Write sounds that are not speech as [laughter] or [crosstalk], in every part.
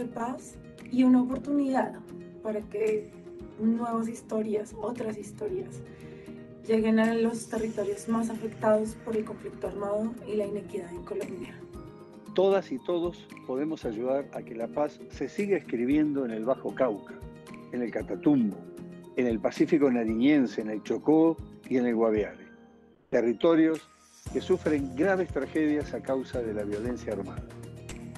de paz y una oportunidad para que nuevas historias, otras historias, lleguen a los territorios más afectados por el conflicto armado y la inequidad en Colombia. Todas y todos podemos ayudar a que la paz se siga escribiendo en el Bajo Cauca, en el Catatumbo, en el Pacífico Nariñense, en el Chocó y en el Guaviare, territorios que sufren graves tragedias a causa de la violencia armada.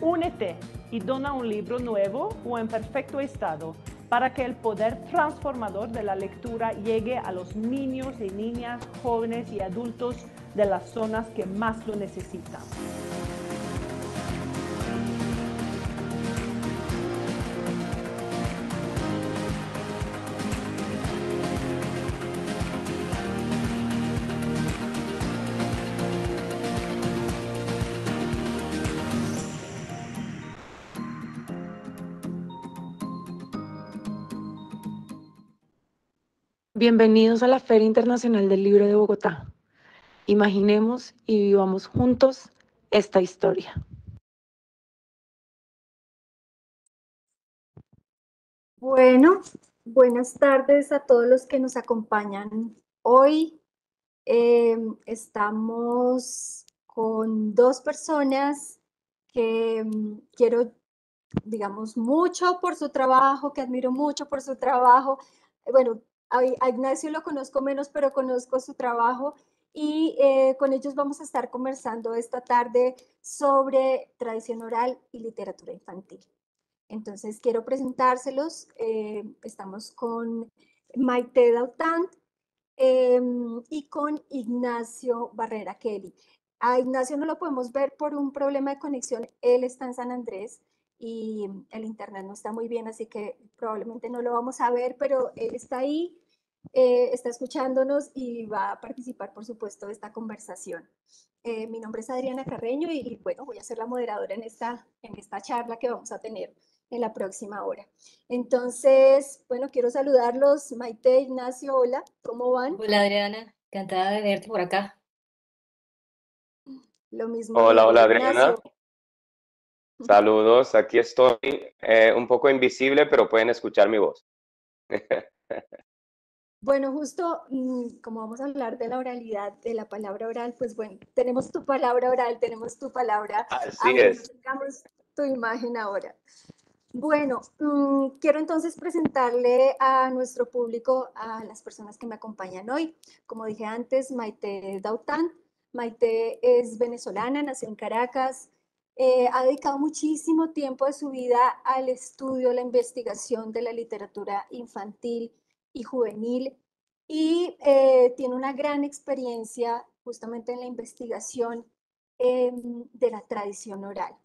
Únete y dona un libro nuevo o en perfecto estado para que el poder transformador de la lectura llegue a los niños y niñas, jóvenes y adultos de las zonas que más lo necesitan. Bienvenidos a la Feria Internacional del Libro de Bogotá. Imaginemos y vivamos juntos esta historia. Bueno, buenas tardes a todos los que nos acompañan hoy. Em, estamos con dos personas que em, quiero, digamos, mucho por su trabajo, que admiro mucho por su trabajo. Bueno, a Ignacio lo conozco menos, pero conozco su trabajo y eh, con ellos vamos a estar conversando esta tarde sobre tradición oral y literatura infantil. Entonces quiero presentárselos. Eh, estamos con Maite Dautant em, y con Ignacio Barrera Kelly. A Ignacio no lo podemos ver por un problema de conexión. Él está en San Andrés y el internet no está muy bien, así que probablemente no lo vamos a ver, pero él está ahí eh, está escuchándonos y va a participar, por supuesto, de esta conversación. Eh, mi nombre es Adriana Carreño y, bueno, voy a ser la moderadora en esta, en esta charla que vamos a tener en la próxima hora. Entonces, bueno, quiero saludarlos. Maite, Ignacio, hola, ¿cómo van? Hola Adriana, encantada de verte por acá. Lo mismo. Hola, hola Adriana. Saludos, aquí estoy, eh, un poco invisible, pero pueden escuchar mi voz. [laughs] Bueno, justo mm, como vamos a hablar de la oralidad, de la palabra oral, pues bueno, tenemos tu palabra oral, tenemos tu palabra. Así es. tengamos tu imagen ahora. Bueno, mm, quiero entonces presentarle a nuestro público, a las personas que me acompañan hoy. Como dije antes, Maite Daután. Maite es venezolana, nació en Caracas, eh, ha dedicado muchísimo tiempo de su vida al estudio, la investigación de la literatura infantil y juvenil y eh, tiene una gran experiencia justamente en la investigación em, de la tradición oral.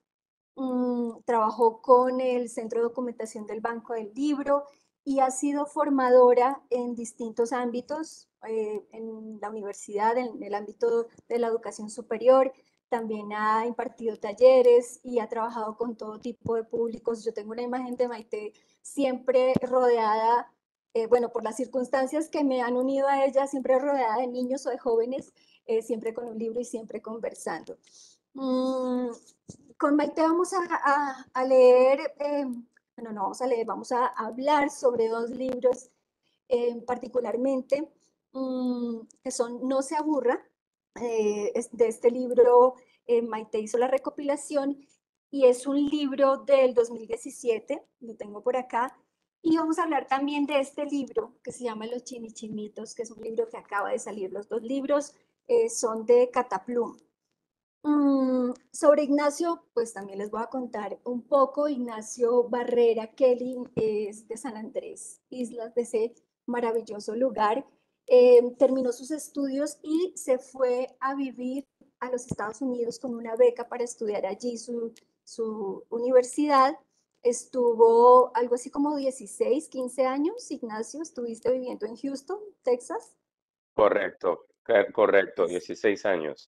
Mm, trabajó con el Centro de Documentación del Banco del Libro y ha sido formadora en distintos ámbitos, eh, en la universidad, en el ámbito de la educación superior, también ha impartido talleres y ha trabajado con todo tipo de públicos. Yo tengo una imagen de Maite siempre rodeada eh, bueno, por las circunstancias que me han unido a ella, siempre rodeada de niños o de jóvenes, eh, siempre con un libro y siempre conversando. Mm, con Maite vamos a, leer, eh, bueno, no vamos a leer, vamos a hablar sobre dos libros particularmente, mm, que son No se aburra, de este libro Maite hizo la recopilación y es un libro del 2017, lo tengo por acá, y vamos a hablar también de este libro que se llama Los Chinichinitos, que es un libro que acaba de salir. Los dos libros eh, son de Cataplum. Mm, sobre Ignacio, pues también les voy a contar un poco. Ignacio Barrera Kelly es de San Andrés, islas de ese maravilloso lugar. Eh, terminó sus estudios y se fue a vivir a los Estados Unidos con una beca para estudiar allí su, su universidad estuvo algo así como 16, 15 años. Ignacio, estuviste viviendo en Houston, Texas. Correcto, eh, correcto, 16 años.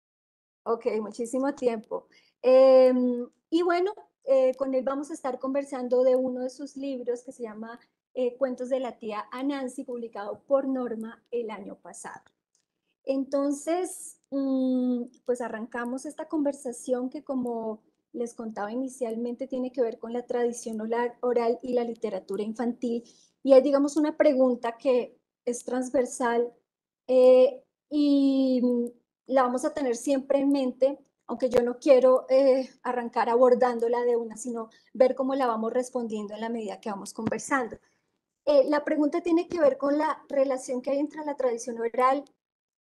Ok, muchísimo tiempo. Em, y bueno, eh, con él vamos a estar conversando de uno de sus libros que se llama eh, Cuentos de la tía Anansi, publicado por Norma el año pasado. Entonces, mm, pues arrancamos esta conversación que como les contaba inicialmente, tiene que ver con la tradición oral y la literatura infantil. Y hay, digamos, una pregunta que es transversal eh, y la vamos a tener siempre en mente, aunque yo no quiero eh, arrancar abordándola de una, sino ver cómo la vamos respondiendo en la medida que vamos conversando. Eh, la pregunta tiene que ver con la relación que hay entre la tradición oral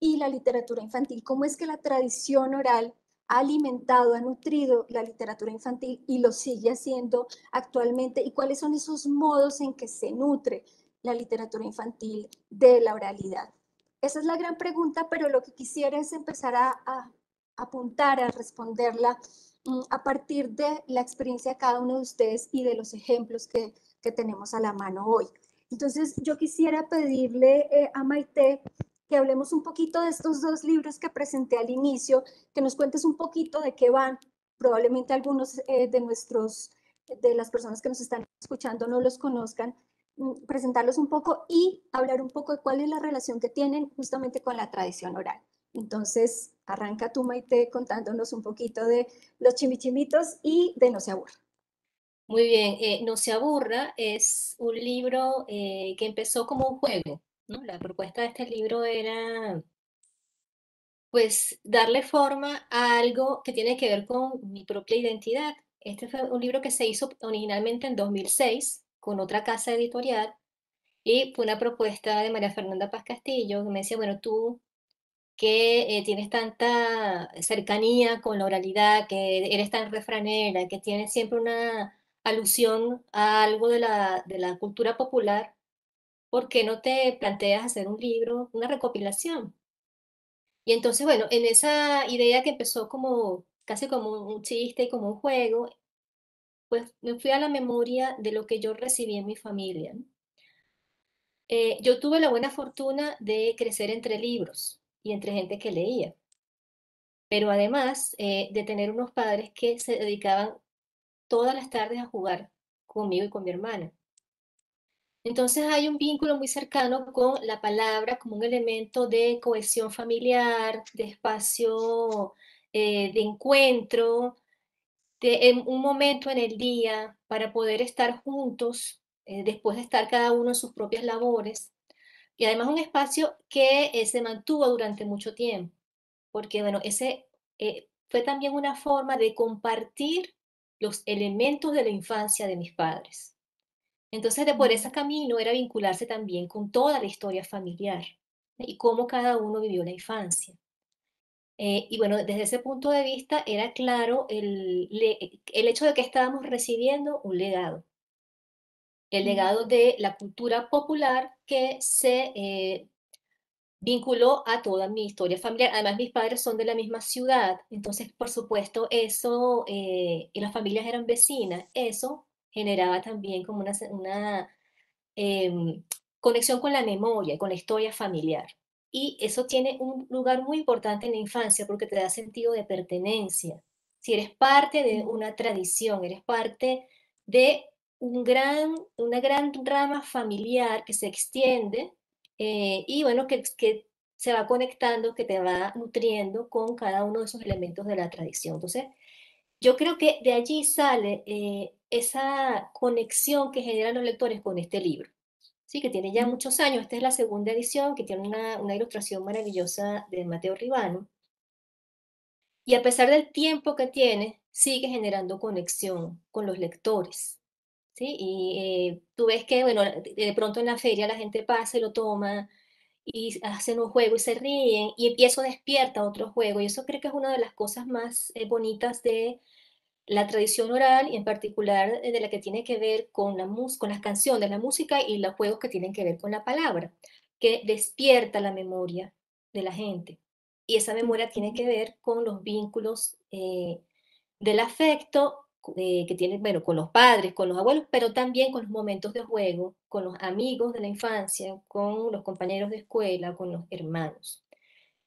y la literatura infantil. ¿Cómo es que la tradición oral ha alimentado, ha nutrido la literatura infantil y lo sigue haciendo actualmente y cuáles son esos modos en que se nutre la literatura infantil de la oralidad. Esa es la gran pregunta, pero lo que quisiera es empezar a, apuntar, a responderla mm, a partir de la experiencia de cada uno de ustedes y de los ejemplos que, tenemos a la mano hoy. Entonces, yo quisiera pedirle eh, a Maite que hablemos un poquito de estos dos libros que presenté al inicio, que nos cuentes un poquito de qué van. Probablemente algunos eh, de nuestros, de las personas que nos están escuchando no los conozcan, mm, presentarlos un poco y hablar un poco de cuál es la relación que tienen justamente con la tradición oral. Entonces, arranca tú, Maite, contándonos un poquito de los chimichimitos y de No se aburra. Muy bien, eh, No se aburra es un libro eh, que empezó como un juego. La propuesta de este libro era pues darle forma a algo que tiene que ver con mi propia identidad. Este fue un libro que se hizo originalmente en 2006 con otra casa editorial y fue una propuesta de María Fernanda Paz Castillo que me decía, bueno, tú que eh, tienes tanta cercanía con la oralidad, que eres tan refranera, que tienes siempre una alusión a algo de la, de la cultura popular, ¿por qué no te planteas hacer un libro, una recopilación? Y entonces, bueno, en esa idea que empezó como casi como un chiste y como un juego, pues me fui a la memoria de lo que yo recibí en mi familia. Eh, yo tuve la buena fortuna de crecer entre libros y entre gente que leía, pero además eh, de tener unos padres que se dedicaban todas las tardes a jugar conmigo y con mi hermana. Entonces hay un vínculo muy cercano con la palabra como un elemento de cohesión familiar, de espacio eh, de encuentro, de un momento en el día para poder estar juntos eh, después de estar cada uno en sus propias labores. Y además un espacio que eh, se mantuvo durante mucho tiempo, porque bueno, ese fue también una forma de compartir los elementos de la infancia de mis padres. Entonces, de por ese camino era vincularse también con toda la historia familiar y cómo cada uno vivió la infancia. Eh, y bueno, desde ese punto de vista era claro el, hecho de que estábamos recibiendo un legado, el legado de la cultura popular que se eh, vinculó a toda mi historia familiar. Además, mis padres son de la misma ciudad, entonces, por supuesto, eso, eh, y las familias eran vecinas, eso generaba también como una, una em, conexión con la memoria, con la historia familiar. Y eso tiene un lugar muy importante en la infancia porque te da sentido de pertenencia. Si eres parte de una tradición, eres parte de un gran, una gran rama familiar que se extiende eh, y bueno, que, se va conectando, que te va nutriendo con cada uno de esos elementos de la tradición. Entonces, yo creo que de allí sale eh, esa conexión que generan los lectores con este libro. Sí, que tiene ya muchos años. Esta es la segunda edición, que tiene una, una ilustración maravillosa de Mateo Ribano. Y a pesar del tiempo que tiene, sigue generando conexión con los lectores. ¿sí? Y eh, tú ves que, bueno, de pronto en la feria la gente pasa y lo toma y hacen un juego y se ríen y eso despierta otro juego. Y eso creo que es una de las cosas más eh, bonitas de la tradición oral y en particular eh, de la que tiene que ver con, la con las canciones, la música y los juegos que tienen que ver con la palabra, que despierta la memoria de la gente. Y esa memoria tiene que ver con los vínculos eh, del afecto eh, que tienen, bueno, con los padres, con los abuelos, pero también con los momentos de juego, con los amigos de la infancia, con los compañeros de escuela, con los hermanos.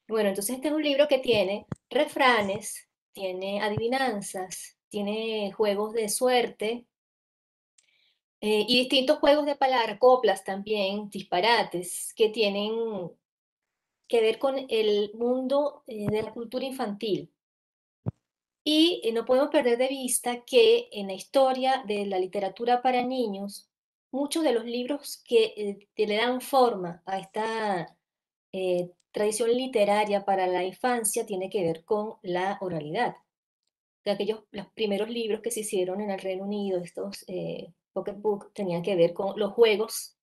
Bueno, entonces este es un libro que tiene refranes, tiene adivinanzas, tiene juegos de suerte eh, y distintos juegos de palabras, coplas también, disparates, que tienen que ver con el mundo eh, de la cultura infantil. Y eh, no podemos perder de vista que en la historia de la literatura para niños, muchos de los libros que, que le dan forma a esta tradición literaria para la infancia tiene que ver con la oralidad de aquellos los primeros libros que se hicieron en el Reino Unido, estos eh, pocket tenían que ver con los juegos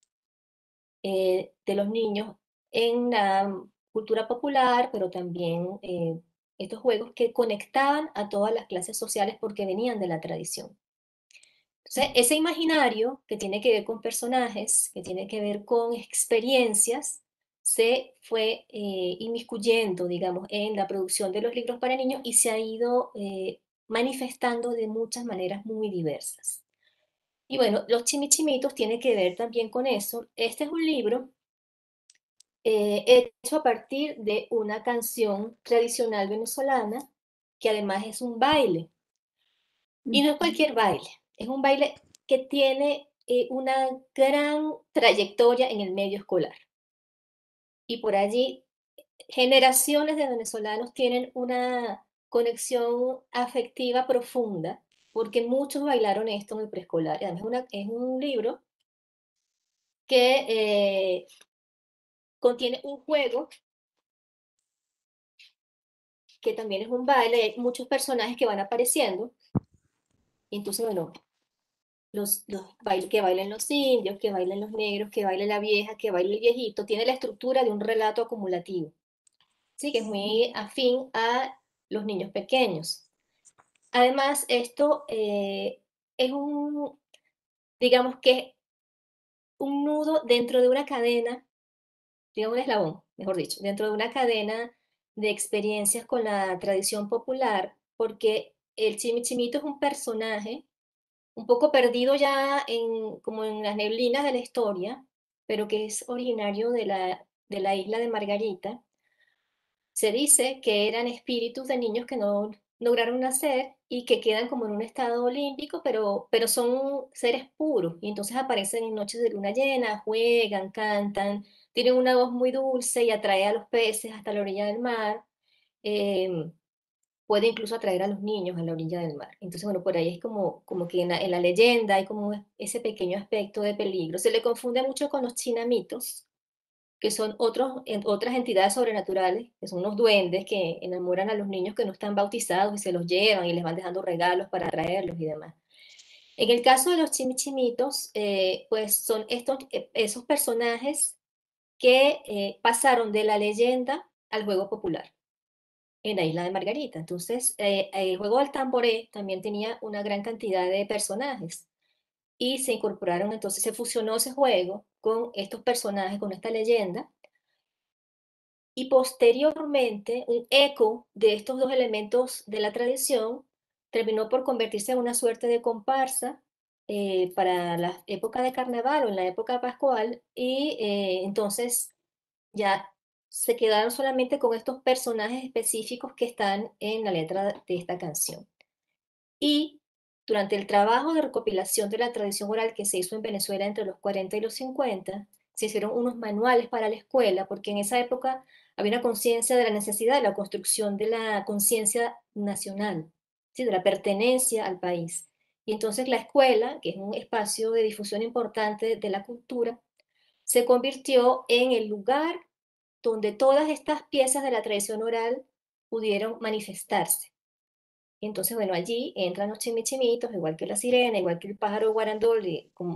eh, de los niños en la cultura popular, pero también eh, estos juegos que conectaban a todas las clases sociales porque venían de la tradición. Entonces, ese imaginario que tiene que ver con personajes, que tiene que ver con experiencias, se fue eh, inmiscuyendo, digamos, en la producción de los libros para niños y se ha ido manifestando de muchas maneras muy diversas. Y bueno, Los Chimichimitos tiene que ver también con eso. Este es un libro eh, hecho a partir de una canción tradicional venezolana, que además es un baile. Y no es cualquier baile, es un baile que tiene eh, una gran trayectoria en el medio escolar. Y por allí, generaciones de venezolanos tienen una conexión afectiva profunda, porque muchos bailaron esto en el preescolar. es, es un libro que eh, contiene un juego que también es un baile, hay muchos personajes que van apareciendo. Y entonces, bueno, los, que bailen los indios, que bailan los negros, que baile la vieja, que baile el viejito, tiene la estructura de un relato acumulativo. Sí, que es muy afín a los niños pequeños. Además, esto eh, es un, digamos que, un nudo dentro de una cadena, digamos un eslabón, mejor dicho, dentro de una cadena de experiencias con la tradición popular, porque el chimichimito es un personaje un poco perdido ya en, como en las neblinas de la historia, pero que es originario de la, de la isla de Margarita, se dice que eran espíritus de niños que no lograron nacer y que quedan como en un estado olímpico, pero, pero son seres puros y entonces aparecen en noches de luna llena, juegan, cantan, tienen una voz muy dulce y atrae a los peces hasta la orilla del mar. Em, puede incluso atraer a los niños a la orilla del mar. Entonces, bueno, por ahí es como, como que en la leyenda hay como ese pequeño aspecto de peligro. Se le confunde mucho con los chinamitos, que son otros, otras entidades sobrenaturales, que son unos duendes que enamoran a los niños que no están bautizados y se los llevan y les van dejando regalos para atraerlos y demás. En el caso de los chimichimitos, eh, pues son estos, eh, esos personajes que eh, pasaron de la leyenda al juego popular en la isla de Margarita. Entonces, el juego del tamboré también tenía una gran cantidad de personajes y se incorporaron, entonces se fusionó ese juego con estos personajes, con esta leyenda, y posteriormente un eco de estos dos elementos de la tradición terminó por convertirse en una suerte de comparsa eh, para la época de carnaval o en la época pascual y eh, entonces ya se quedaron solamente con estos personajes específicos que están en la letra de esta canción. Y durante el trabajo de recopilación de la tradición oral que se hizo en Venezuela entre los 40 y los 50, se hicieron unos manuales para la escuela, porque en esa época había una conciencia de la necesidad de la construcción de la conciencia nacional, ¿sí? de la pertenencia al país. Y entonces la escuela, que es un espacio de difusión importante de la cultura, se convirtió en el lugar donde todas estas piezas de la tradición oral pudieron manifestarse. Entonces, bueno, allí entran los chimichimitos, igual que la sirena, igual que el pájaro guarandol,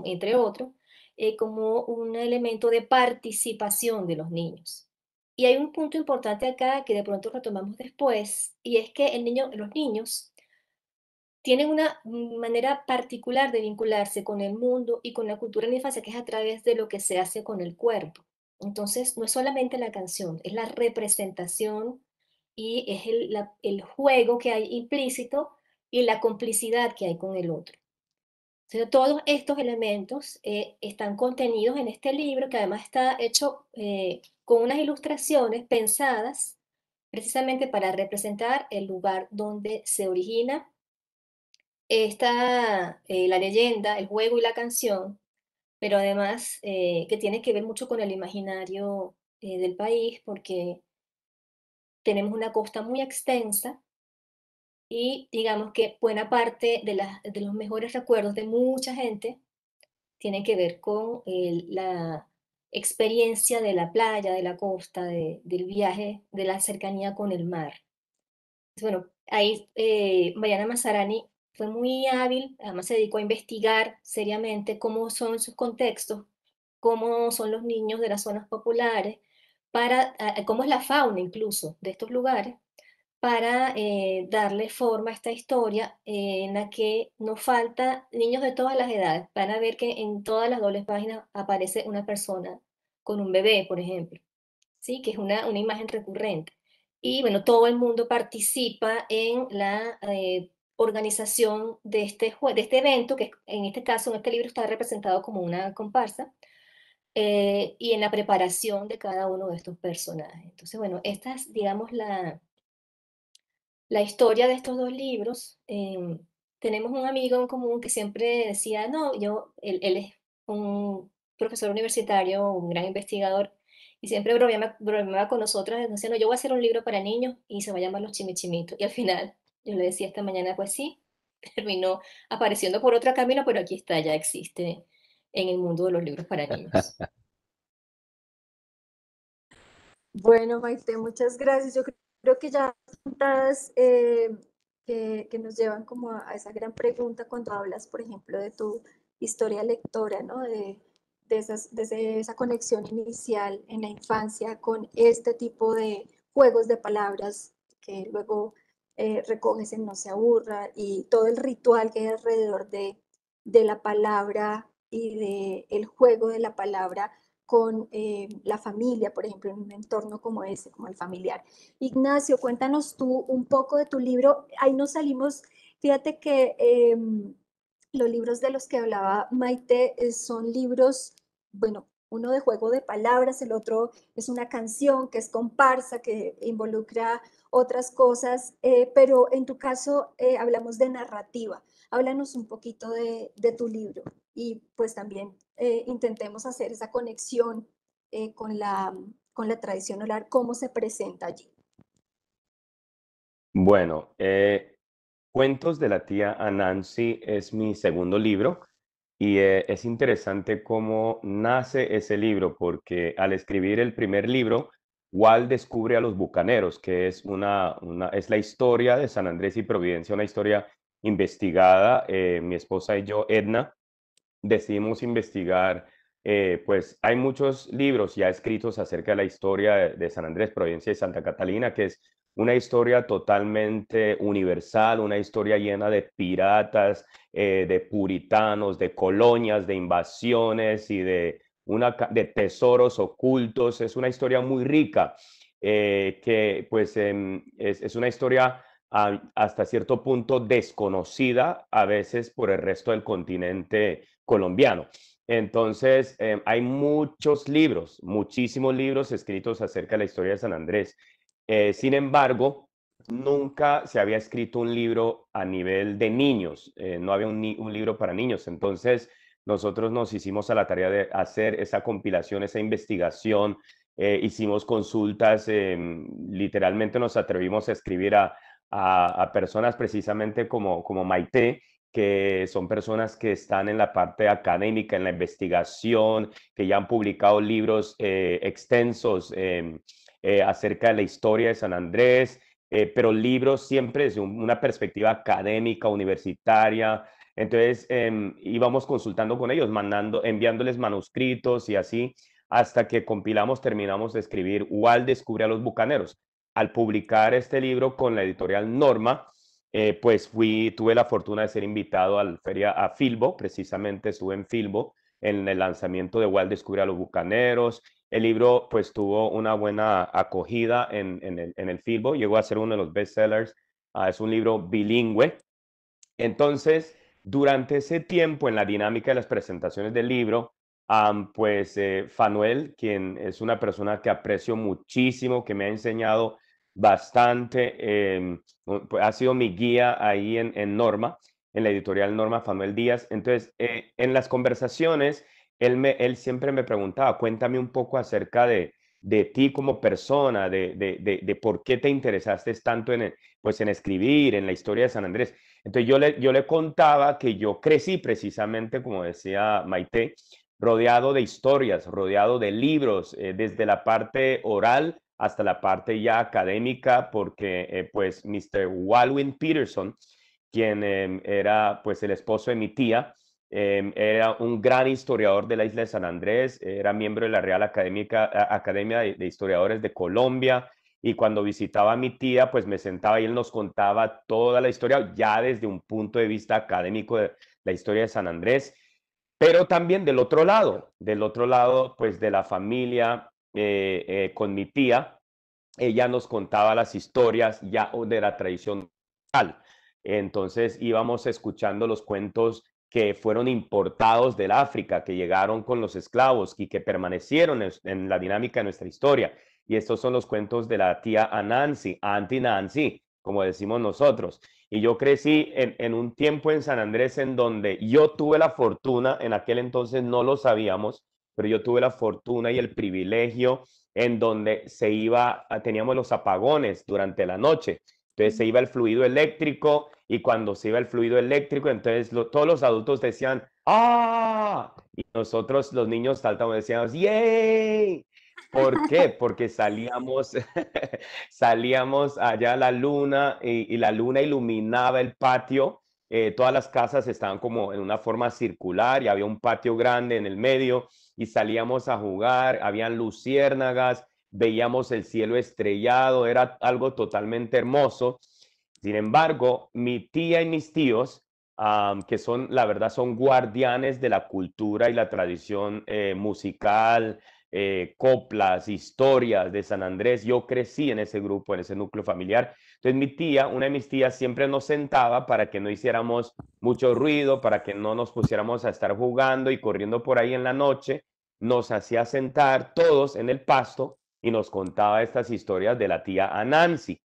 entre otros, eh, como un elemento de participación de los niños. Y hay un punto importante acá que de pronto retomamos después, y es que el niño, los niños tienen una manera particular de vincularse con el mundo y con la cultura en la infancia, que es a través de lo que se hace con el cuerpo. Entonces, no es solamente la canción, es la representación y es el, juego que hay implícito y la complicidad que hay con el otro. todos estos elementos eh, están contenidos en este libro que además está hecho eh, con unas ilustraciones pensadas precisamente para representar el lugar donde se origina esta, eh, la leyenda, el juego y la canción, pero además que tiene que ver mucho con el imaginario del país porque tenemos una costa muy extensa y digamos que buena parte de, de los mejores recuerdos de mucha gente tiene que ver con la experiencia de la playa, de la costa, del viaje, de la cercanía con el mar. Bueno, ahí eh, Mariana Mazzarani fue muy hábil, además se dedicó a investigar seriamente cómo son sus contextos, cómo son los niños de las zonas populares, para, eh, eh, cómo es la fauna incluso de estos lugares, para eh, darle forma a esta historia en la que nos falta niños de todas las edades. Van a ver que en todas las dobles páginas aparece una persona con un bebé, por ejemplo, ¿sí? que es una, imagen recurrente. Y bueno, todo el mundo participa en la organización de este, de este evento, que en este caso, en este libro, está representado como una comparsa, eh, y en la preparación de cada uno de estos personajes. Entonces, bueno, esta es, digamos, la, la historia de estos dos libros. Em, tenemos un amigo en común que siempre decía, no, yo, él, es un profesor universitario, un gran investigador, y siempre bromeaba, con nosotros, decía, no, yo voy a hacer un libro para niños y se va a llamar Los Chimichimitos. Y al final, yo le decía esta mañana, pues sí, [laughs] terminó apareciendo por otro camino, pero aquí está, ya existe en el mundo de los libros para niños. [laughs] Bueno, Maite, muchas gracias. Yo creo que ya preguntas eh, que, nos llevan como a, esa gran pregunta cuando hablas, por ejemplo, de tu historia lectora, ¿no? De, esas, esa conexión inicial en la infancia con este tipo de juegos de palabras que luego eh, recoges en No se aburra y todo el ritual que hay alrededor de, de la palabra y del el juego de la palabra con eh, la familia, por ejemplo, en un entorno como ese, como el familiar. Ignacio, cuéntanos tú un poco de tu libro. Ahí nos salimos, fíjate que em, los libros de los que hablaba Maite eh, son libros, bueno, uno de juego de palabras, el otro es una canción que es comparsa, que involucra otras cosas, eh, pero en tu caso hablamos de narrativa. Háblanos un poquito de tu libro y pues también eh, intentemos hacer esa conexión eh, con, la, con la tradición oral, cómo se presenta allí. Bueno, eh, Cuentos de la tía Anansi es mi segundo libro y es interesante cómo nace ese libro, porque al escribir el primer libro, Wal descubre a los bucaneros, que es, una, una, es la historia de San Andrés y Providencia, una historia investigada. mi esposa y yo, Edna, decidimos investigar, eh, pues hay muchos libros ya escritos acerca de la historia de, San Andrés, provincia de Santa Catalina, que es una historia totalmente universal, una historia llena de piratas, eh, de puritanos, de colonias, de invasiones y de, una, de tesoros ocultos. Es una historia muy rica, eh, que pues em, es, una historia hasta cierto punto desconocida a veces por el resto del continente colombiano. Entonces, em, hay muchos libros, muchísimos libros escritos acerca de la historia de San Andrés. Eh, sin embargo, nunca se había escrito un libro a nivel de niños, eh, no había un, libro para niños. Entonces, nosotros nos hicimos a la tarea de hacer esa compilación, esa investigación, eh, hicimos consultas, em, literalmente nos atrevimos a escribir a, a personas precisamente como, como Maite, que son personas que están en la parte académica, en la investigación, que ya han publicado libros eh, extensos em, eh, acerca de la historia de San Andrés, eh, pero libros siempre desde una perspectiva académica, universitaria. Entonces em, íbamos consultando con ellos, mandando, enviándoles manuscritos y así, hasta que compilamos, terminamos de escribir Wal descubre a los bucaneros. Al publicar este libro con la editorial Norma, eh, pues tuve la fortuna de ser invitado a feria a Filbo, precisamente estuve en Filbo en el lanzamiento de Wild Descubre a los Bucaneros. El libro pues tuvo una buena acogida en, el, Filbo, llegó a ser uno de los bestsellers, ah, es un libro bilingüe. Entonces, durante ese tiempo, en la dinámica de las presentaciones del libro, pues eh, Fanuel, quien es una persona que aprecio muchísimo, que me ha enseñado bastante, em, pues, ha sido mi guía ahí en, Norma, en la editorial Norma Fanuel Díaz. Entonces, eh, en las conversaciones, él, me, él siempre me preguntaba, cuéntame un poco acerca de, ti como persona, de, por qué te interesaste tanto en, pues, en escribir, en la historia de San Andrés. Entonces yo le, yo le contaba que yo crecí precisamente, como decía Maite, rodeado de historias, rodeado de libros, eh, desde la parte oral hasta la parte ya académica, porque eh, pues Mr. Walwin Peterson, quien em, era pues el esposo de mi tía, em, era un gran historiador de la isla de San Andrés, era miembro de la Real Académica, Academia de Historiadores de Colombia, y cuando visitaba a mi tía, pues me sentaba y él nos contaba toda la historia, ya desde un punto de vista académico de la historia de San Andrés, pero también del otro lado, del otro lado, pues de la familia, eh, eh, con mi tía, ella nos contaba las historias ya de la tradición Entonces íbamos escuchando los cuentos que fueron importados del África, que llegaron con los esclavos y que permanecieron en, la dinámica de nuestra historia. Y estos son los cuentos de la tía Anansi, Auntie Nancy, como decimos nosotros. Y yo crecí en, un tiempo en San Andrés en donde yo tuve la fortuna, en aquel entonces no lo sabíamos, pero yo tuve la fortuna y el privilegio en donde se iba, ah, teníamos los apagones durante la noche, entonces se iba el fluido eléctrico y cuando se iba el fluido eléctrico, entonces todos los adultos decían, ¡ah! Y nosotros los niños saltamos, decíamos, ¡yay! ¿Por qué? [laughs] Porque salíamos, [laughs] salíamos allá a la luna y, la luna iluminaba el patio. Eh, todas las casas estaban como en una forma circular y había un patio grande en el medio y salíamos a jugar, habían luciérnagas, veíamos el cielo estrellado, era algo totalmente hermoso. Sin embargo, mi tía y mis tíos, que son, la verdad, son guardianes de la cultura y la tradición eh, musical, eh, coplas, historias de San Andrés, yo crecí en ese grupo, en ese núcleo familiar, entonces mi tía, una de mis tías, siempre nos sentaba para que no hiciéramos mucho ruido, para que no nos pusiéramos a estar jugando y corriendo por ahí en la noche. Nos hacía sentar todos en el pasto y nos contaba estas historias de la tía Anansi.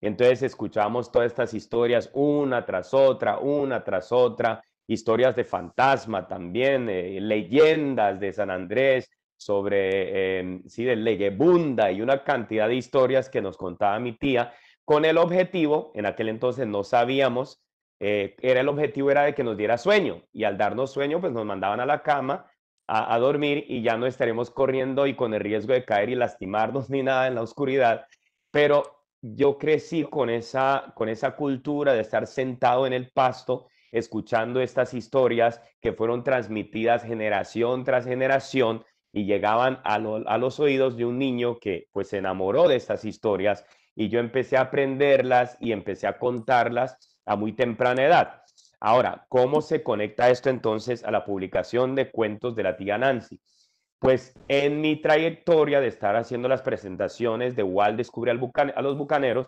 Entonces escuchábamos todas estas historias una tras otra, una tras otra, historias de fantasma también, eh, leyendas de San Andrés, sobre, em, sí, de Legebunda y una cantidad de historias que nos contaba mi tía con el objetivo, en aquel entonces no sabíamos, eh, era el objetivo era de que nos diera sueño y al darnos sueño pues nos mandaban a la cama a, dormir y ya no estaremos corriendo y con el riesgo de caer y lastimarnos [laughs] ni nada en la oscuridad, pero yo crecí con esa, con esa cultura de estar sentado en el pasto escuchando estas historias que fueron transmitidas generación tras generación y llegaban a, a los oídos de un niño que pues se enamoró de estas historias y yo empecé a aprenderlas y empecé a contarlas a muy temprana edad. Ahora, ¿cómo se conecta esto entonces a la publicación de cuentos de la tía Nancy? Pues en mi trayectoria de estar haciendo las presentaciones de Walt Descubre al bucan a los Bucaneros,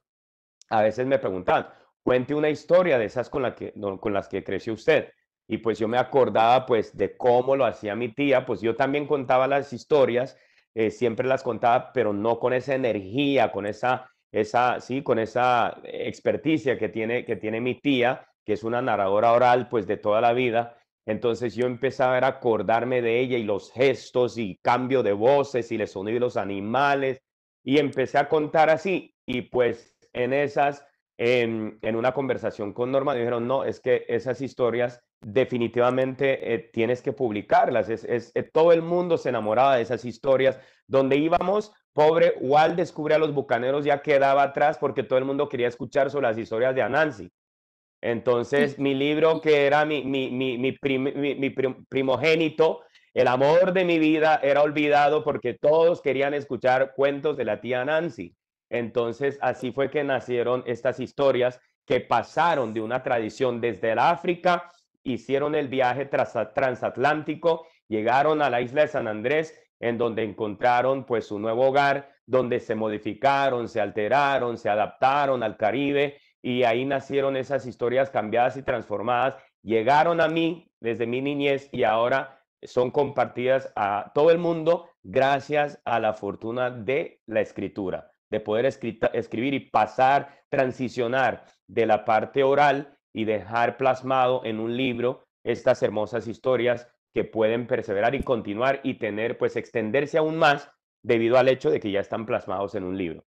a veces me preguntaban, cuente una historia de esas con, la que, con las que creció usted. Y pues yo me acordaba pues de cómo lo hacía mi tía, pues yo también contaba las historias, eh, siempre las contaba, pero no con esa energía, con esa esa, sí, con esa experticia que tiene, que tiene mi tía, que es una narradora oral, pues de toda la vida. Entonces yo empecé a acordarme de ella y los gestos y cambio de voces y el sonido de los animales y empecé a contar así. Y pues en esas en, una conversación con Norma, dijeron, no, es que esas historias definitivamente eh, tienes que publicarlas. Es, eh, todo el mundo se enamoraba de esas historias. Donde íbamos, pobre Wal descubre a los bucaneros, ya quedaba atrás porque todo el mundo quería escuchar sobre las historias de Anansi. Entonces, mi libro, que era mi, primogénito, el amor de mi vida, era olvidado porque todos querían escuchar cuentos de la tía Nancy. Entonces, así fue que nacieron estas historias que pasaron de una tradición desde el África, hicieron el viaje transatlántico, llegaron a la isla de San Andrés, en donde encontraron pues su nuevo hogar, donde se modificaron, se alteraron, se adaptaron al Caribe y ahí nacieron esas historias cambiadas y transformadas, llegaron a mí desde mi niñez y ahora son compartidas a todo el mundo gracias a la fortuna de la escritura de poder escribir y pasar, transicionar de la parte oral y dejar plasmado en un libro estas hermosas historias que pueden perseverar y continuar y tener, pues extenderse aún más debido al hecho de que ya están plasmados en un libro.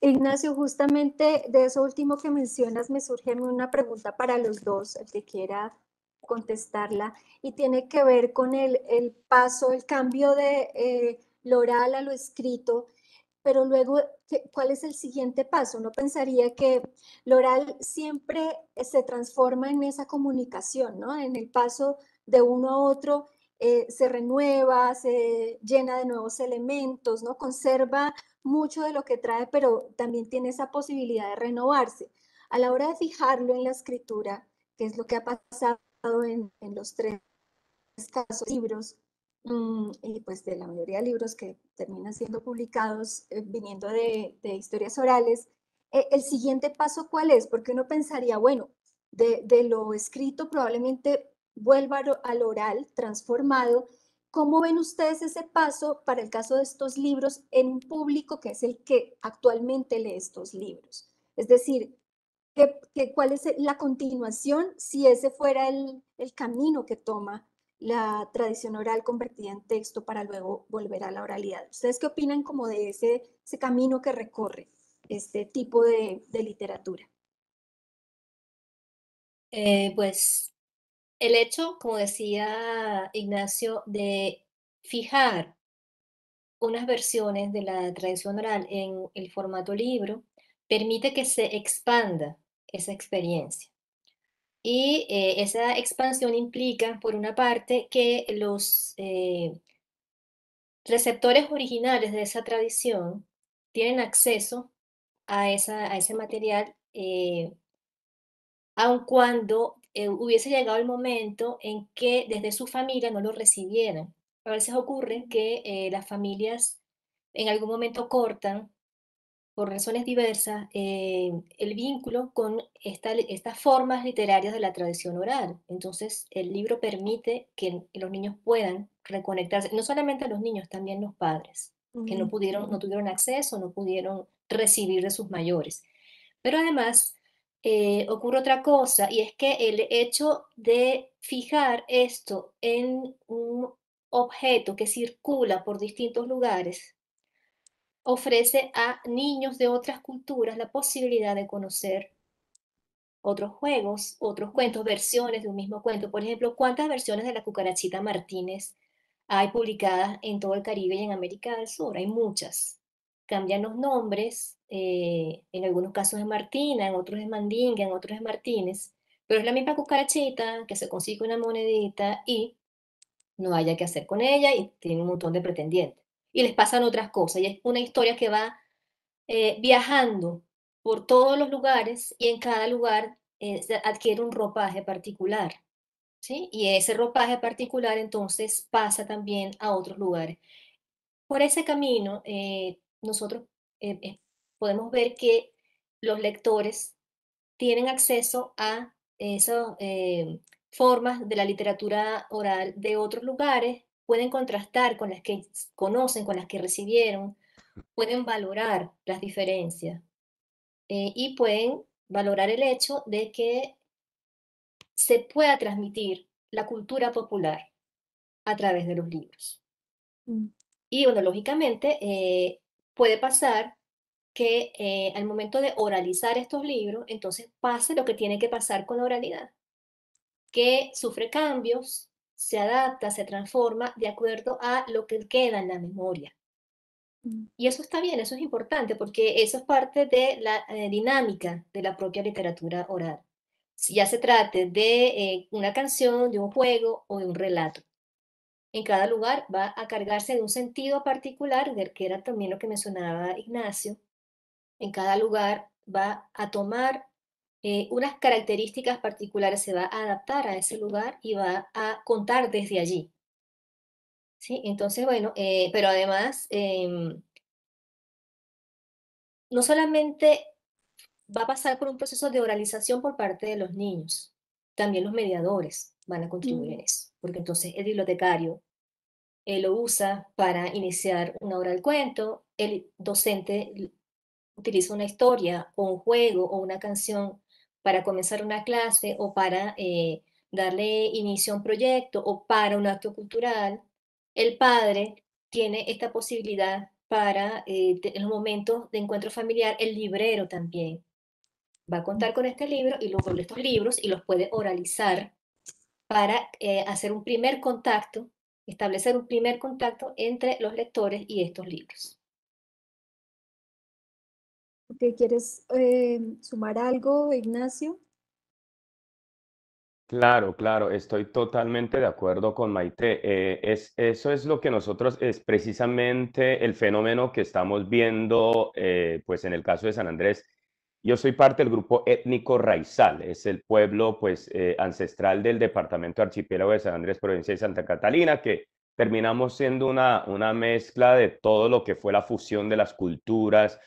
Ignacio, justamente de eso último que mencionas, me surge una pregunta para los dos, el que quiera contestarla, y tiene que ver con el, paso, el cambio de eh, lo oral a lo escrito pero luego, ¿cuál es el siguiente paso? Uno pensaría que lo oral siempre eh, se transforma en esa comunicación, ¿no? En el paso de uno a otro eh, se renueva, se llena de nuevos elementos, ¿no? Conserva mucho de lo que trae, pero también tiene esa posibilidad de renovarse. A la hora de fijarlo en la escritura, que es lo que ha pasado en, en los tres casos libros, Mm, y pues de la mayoría de libros que terminan siendo publicados eh, viniendo de, historias orales, eh, el siguiente paso cuál es? Porque uno pensaría, bueno, de, lo escrito probablemente vuelva al oral transformado. ¿Cómo ven ustedes ese paso para el caso de estos libros en un público que es el que actualmente lee estos libros? Es decir, ¿qué, cuál es eh, la continuación si ese fuera el, el camino que toma la tradición oral convertida en texto para luego volver a la oralidad. ¿Ustedes qué opinan como de ese, camino que recorre este tipo de, literatura? Eh, pues el hecho, como decía Ignacio, de fijar unas versiones de la tradición oral en el formato libro permite que se expanda esa experiencia. Y eh, esa expansión implica, por una parte, que los eh, receptores originales de esa tradición tienen acceso a, esa, a ese material, eh, aun cuando hubiese llegado el momento en que desde su familia no lo recibieran. A veces ocurre que las familias en algún momento cortan por razones diversas, eh, el vínculo con estas formas literarias de la tradición oral. Entonces, el libro permite que los niños puedan reconectarse, no solamente los niños, también los padres, que no, pudieron, no tuvieron acceso, no pudieron recibir de sus mayores. Pero además, eh, ocurre otra cosa, y es que el hecho de fijar esto en un objeto que circula por distintos lugares, ofrece a niños de otras culturas la posibilidad de conocer otros juegos, otros cuentos, versiones de un mismo cuento. Por ejemplo, ¿cuántas versiones de la cucarachita Martínez hay publicadas en todo el Caribe y en América del Sur? Hay muchas. Cambian los nombres, eh, en algunos casos es Martina, en otros es Mandinga, en otros es Martínez, pero es la misma cucarachita que se consigue una monedita y no haya que hacer con ella y tiene un montón de pretendientes y les pasan otras cosas. Y es una historia que va eh, viajando por todos los lugares y en cada lugar eh, adquiere un ropaje particular. ¿sí? Y ese ropaje particular entonces pasa también a otros lugares. Por ese camino, eh, nosotros podemos ver que los lectores tienen acceso a esas formas de la literatura oral de otros lugares pueden contrastar con las que conocen, con las que recibieron, pueden valorar las diferencias eh, y pueden valorar el hecho de que se pueda transmitir la cultura popular a través de los libros. Mm. Y bueno, lógicamente eh, puede pasar que eh, al momento de oralizar estos libros, entonces pase lo que tiene que pasar con la oralidad, que sufre cambios, se adapta, se transforma de acuerdo a lo que queda en la memoria. Mm. Y eso está bien, eso es importante, porque eso es parte de la eh, dinámica de la propia literatura oral. Si ya se trate de eh, una canción, de un juego o de un relato. En cada lugar va a cargarse de un sentido particular, del que era también lo que mencionaba Ignacio. En cada lugar va a tomar eh, unas características particulares, se va a adaptar a ese lugar y va a contar desde allí. ¿Sí? Entonces, bueno, eh, pero además, em, no solamente va a pasar por un proceso de oralización por parte de los niños, también los mediadores van a contribuir en mm. eso, porque entonces el bibliotecario eh, lo usa para iniciar una hora del cuento, el docente utiliza una historia o un juego o una canción para comenzar una clase o para eh, darle inicio a un proyecto o para un acto cultural, el padre tiene esta posibilidad para eh, en los momentos de encuentro familiar, el librero también va a contar con este libro y luego estos libros y los puede oralizar para eh, hacer un primer contacto, establecer un primer contacto entre los lectores y estos libros quieres eh, sumar algo, Ignacio? Claro, claro, estoy totalmente de acuerdo con Maite. Eh, eso es lo que nosotros, es precisamente el fenómeno que estamos viendo, eh, pues en el caso de San Andrés. Yo soy parte del grupo étnico raizal, es el pueblo pues ancestral del departamento archipiélago de San Andrés, provincia de Santa Catalina, que terminamos siendo una, una mezcla de todo lo que fue la fusión de las culturas,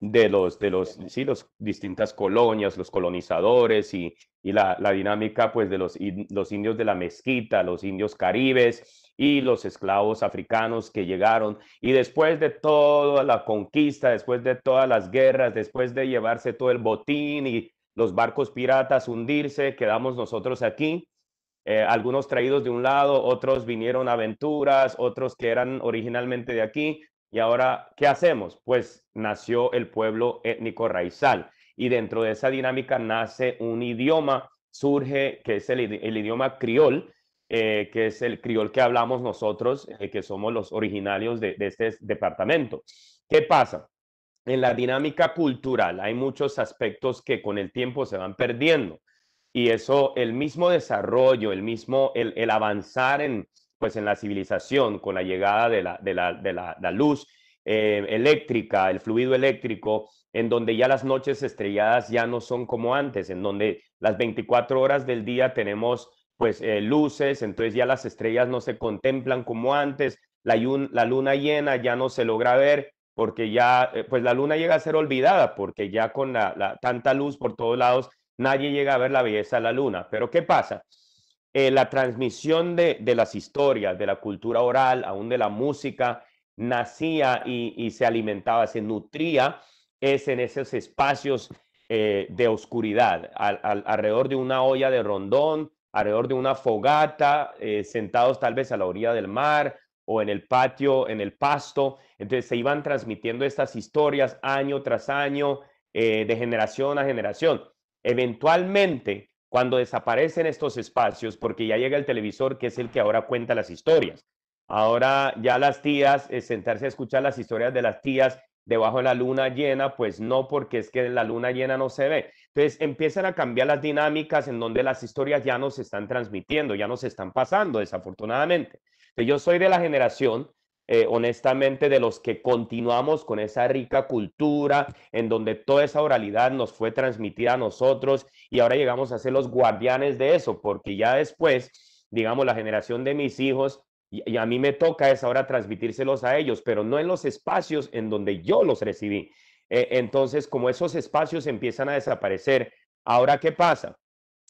de los, de los, sí, los distintas colonias, los colonizadores y, la, dinámica pues de los, los indios de la mezquita, los indios caribes y los esclavos africanos que llegaron. Y después de toda la conquista, después de todas las guerras, después de llevarse todo el botín y los barcos piratas hundirse, quedamos nosotros aquí. Eh, algunos traídos de un lado, otros vinieron aventuras, otros que eran originalmente de aquí, y ahora, ¿qué hacemos? Pues nació el pueblo étnico raizal y dentro de esa dinámica nace un idioma, surge que es el, idioma criol, eh, que es el criol que hablamos nosotros, eh, que somos los originarios de, este departamento. ¿Qué pasa? En la dinámica cultural hay muchos aspectos que con el tiempo se van perdiendo y eso, el mismo desarrollo, el mismo, el avanzar en, pues en la civilización, con la llegada de la, de la, luz eh, eléctrica, el fluido eléctrico, en donde ya las noches estrelladas ya no son como antes, en donde las 24 horas del día tenemos pues eh, luces, entonces ya las estrellas no se contemplan como antes, la, luna llena ya no se logra ver porque ya, eh, pues la luna llega a ser olvidada, porque ya con la, tanta luz por todos lados, nadie llega a ver la belleza de la luna. Pero ¿qué pasa? Eh, la transmisión de, las historias, de la cultura oral, aún de la música, nacía y, se alimentaba, se nutría, es en esos espacios eh, de oscuridad, alrededor de una olla de rondón, alrededor de una fogata, eh, sentados tal vez a la orilla del mar o en el patio, en el pasto. Entonces se iban transmitiendo estas historias año tras año, de generación a generación. Eventualmente, cuando desaparecen estos espacios, porque ya llega el televisor, que es el que ahora cuenta las historias. Ahora ya las tías, eh, sentarse a escuchar las historias de las tías debajo de la luna llena, pues no, porque es que la luna llena no se ve. Entonces empiezan a cambiar las dinámicas en donde las historias ya no se están transmitiendo, ya no se están pasando, desafortunadamente. yo soy de la generación eh, honestamente, de los que continuamos con esa rica cultura en donde toda esa oralidad nos fue transmitida a nosotros y ahora llegamos a ser los guardianes de eso, porque ya después, digamos, la generación de mis hijos, y, a mí me toca es ahora transmitírselos a ellos, pero no en los espacios en donde yo los recibí. Eh, entonces, como esos espacios empiezan a desaparecer, ahora qué pasa?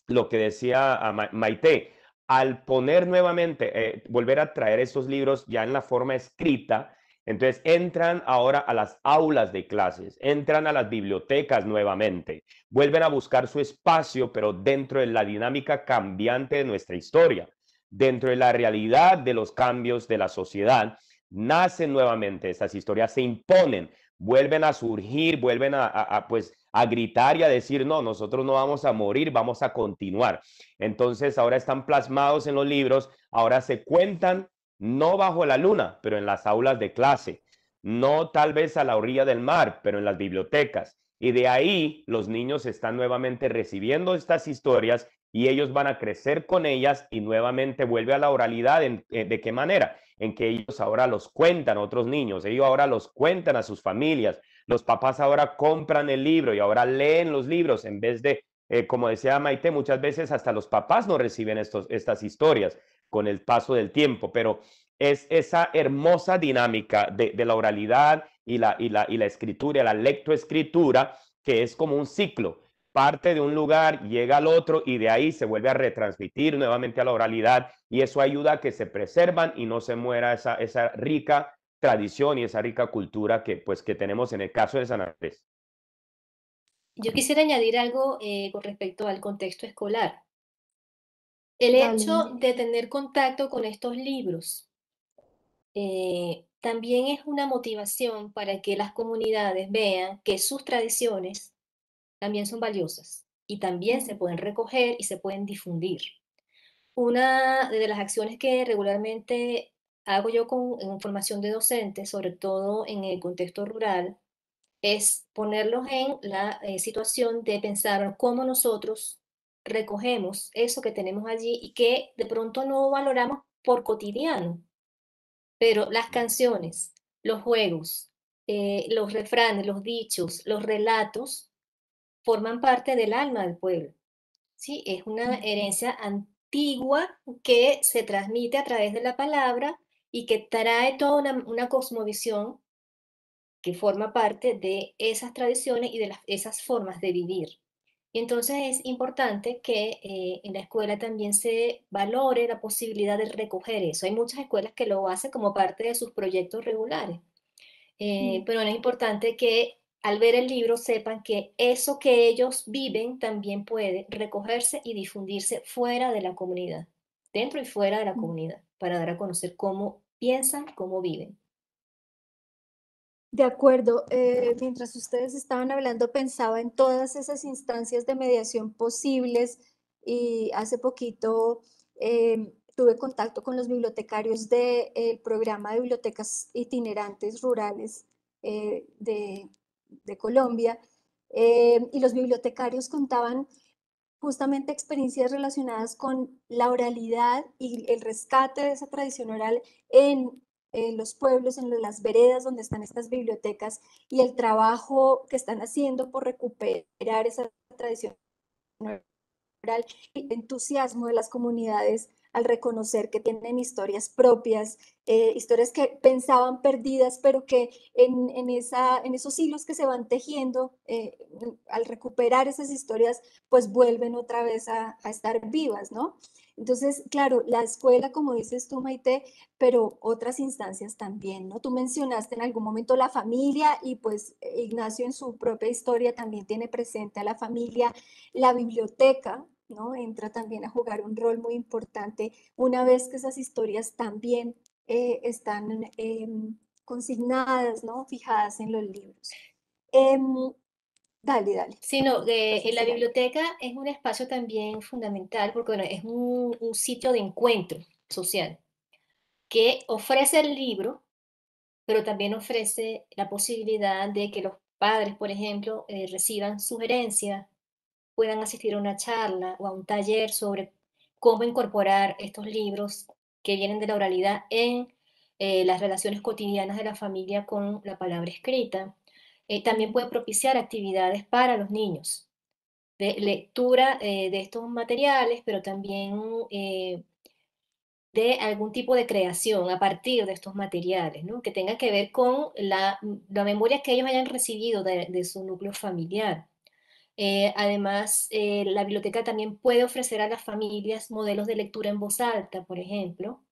Lo que decía Maite, al poner nuevamente, eh, volver a traer esos libros ya en la forma escrita, entonces entran ahora a las aulas de clases, entran a las bibliotecas nuevamente, vuelven a buscar su espacio, pero dentro de la dinámica cambiante de nuestra historia, dentro de la realidad de los cambios de la sociedad, nacen nuevamente esas historias, se imponen, vuelven a surgir, vuelven a, a pues a gritar y a decir, no, nosotros no vamos a morir, vamos a continuar. Entonces ahora están plasmados en los libros, ahora se cuentan, no bajo la luna, pero en las aulas de clase, no tal vez a la orilla del mar, pero en las bibliotecas. Y de ahí los niños están nuevamente recibiendo estas historias y ellos van a crecer con ellas y nuevamente vuelve a la oralidad. Eh, ¿De qué manera? En que ellos ahora los cuentan otros niños, ellos ahora los cuentan a sus familias, los papás ahora compran el libro y ahora leen los libros en vez de, eh, como decía Maite, muchas veces hasta los papás no reciben estos, estas historias con el paso del tiempo, pero es esa hermosa dinámica de, la oralidad y la, y la, y la escritura, la lectoescritura, que es como un ciclo parte de un lugar, llega al otro y de ahí se vuelve a retransmitir nuevamente a la oralidad y eso ayuda a que se preservan y no se muera esa, esa rica tradición y esa rica cultura que, pues, que tenemos en el caso de San Andrés. Yo quisiera añadir algo eh, con respecto al contexto escolar. El hecho de tener contacto con estos libros eh, también es una motivación para que las comunidades vean que sus tradiciones también son valiosas y también se pueden recoger y se pueden difundir. Una de las acciones que regularmente hago yo con, formación de docentes, sobre todo en el contexto rural, es ponerlos en la eh, situación de pensar cómo nosotros recogemos eso que tenemos allí y que de pronto no valoramos por cotidiano. Pero las canciones, los juegos, eh, los refranes, los dichos, los relatos forman parte del alma del pueblo. ¿sí? Es una herencia antigua que se transmite a través de la palabra y que trae toda una, cosmovisión que forma parte de esas tradiciones y de esas formas de vivir. Y entonces es importante que eh, en la escuela también se valore la posibilidad de recoger eso. Hay muchas escuelas que lo hacen como parte de sus proyectos regulares, eh, mm. pero es importante que al ver el libro sepan que eso que ellos viven también puede recogerse y difundirse fuera de la comunidad, dentro y fuera de la mm. comunidad para dar a conocer cómo piensan, cómo viven. De acuerdo, eh, mientras ustedes estaban hablando pensaba en todas esas instancias de mediación posibles y hace poquito em, tuve contacto con los bibliotecarios del programa de bibliotecas itinerantes rurales eh, de, de, Colombia em, y los bibliotecarios contaban justamente experiencias relacionadas con la oralidad y el rescate de esa tradición oral en los pueblos, en las veredas donde están estas bibliotecas y el trabajo que están haciendo por recuperar esa tradición oral, el entusiasmo de las comunidades al reconocer que tienen historias propias, eh, historias que pensaban perdidas, pero que en, esa, en esos hilos que se van tejiendo, eh, al recuperar esas historias, pues vuelven otra vez a, a estar vivas, ¿no? Entonces, claro, la escuela, como dices tú, Maite, pero otras instancias también, ¿no? Tú mencionaste en algún momento la familia y pues Ignacio en su propia historia también tiene presente a la familia, la biblioteca, ¿no? Entra también a jugar un rol muy importante una vez que esas historias también eh, están em, consignadas, ¿no? Fijadas en los libros. Em, dale, dale. Sí, no, la biblioteca es un espacio también fundamental porque es un, sitio de encuentro social que ofrece el libro, pero también ofrece la posibilidad de que los padres, por ejemplo, eh, reciban sugerencias, puedan asistir a una charla o a un taller sobre cómo incorporar estos libros que vienen de la oralidad en eh, las relaciones cotidianas de la familia con la palabra escrita. Eh, también puede propiciar actividades para los niños, de lectura eh, de estos materiales, pero también de algún tipo de creación a partir de estos materiales, que tenga que ver con la, memoria que ellos hayan recibido de su núcleo familiar. Eh, además, eh, la biblioteca también puede ofrecer a las familias modelos de lectura en voz alta, por ejemplo,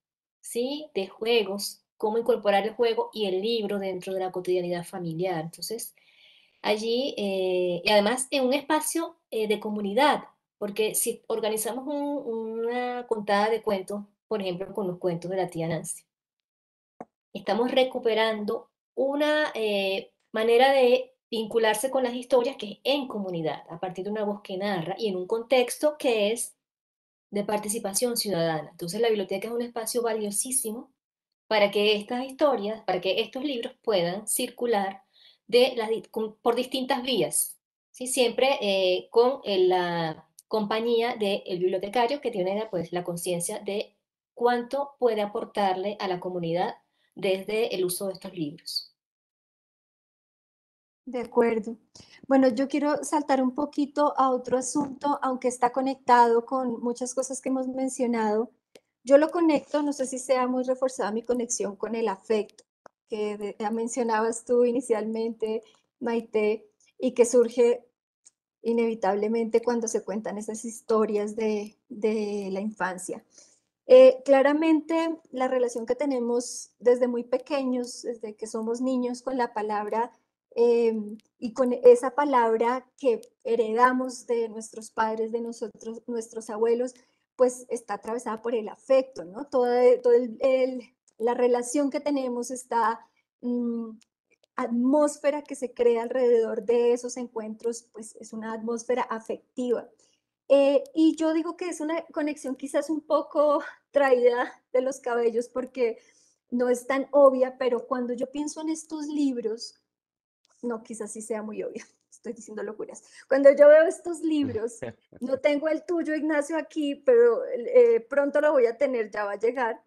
¿sí? de juegos, cómo incorporar el juego y el libro dentro de la cotidianidad familiar. Entonces, allí, eh, y además en un espacio de comunidad, porque si organizamos una contada de cuentos, por ejemplo, con los cuentos de la tía Nancy, estamos recuperando una manera de vincularse con las historias que es en comunidad, a partir de una voz que narra y en un contexto que es de participación ciudadana. Entonces la biblioteca es un espacio valiosísimo para que estas historias, para que estos libros puedan circular de por distintas vías, ¿sí? siempre eh, con eh, la compañía del bibliotecario que tiene pues, la conciencia de cuánto puede aportarle a la comunidad desde el uso de estos libros. De acuerdo. Bueno, yo quiero saltar un poquito a otro asunto, aunque está conectado con muchas cosas que hemos mencionado. Yo lo conecto, no sé si sea muy reforzada mi conexión con el afecto, que ya mencionabas tú inicialmente, Maite, y que surge inevitablemente cuando se cuentan esas historias de, la infancia. Eh, claramente, la relación que tenemos desde muy pequeños, desde que somos niños con la palabra Em, y con esa palabra que heredamos de nuestros padres, de nosotros, nuestros abuelos, pues está atravesada por el afecto, ¿no? Toda todo la relación que tenemos, esta mm, atmósfera que se crea alrededor de esos encuentros, pues es una atmósfera afectiva. Eh, y yo digo que es una conexión quizás un poco [laughs] traída de los cabellos porque no es tan obvia, pero cuando yo pienso en estos libros, no, quizás sí sea muy obvio, [laughs] estoy diciendo locuras. Cuando yo veo estos libros, [laughs] no tengo el tuyo, Ignacio, aquí, pero eh, pronto lo voy a tener, ya va a llegar.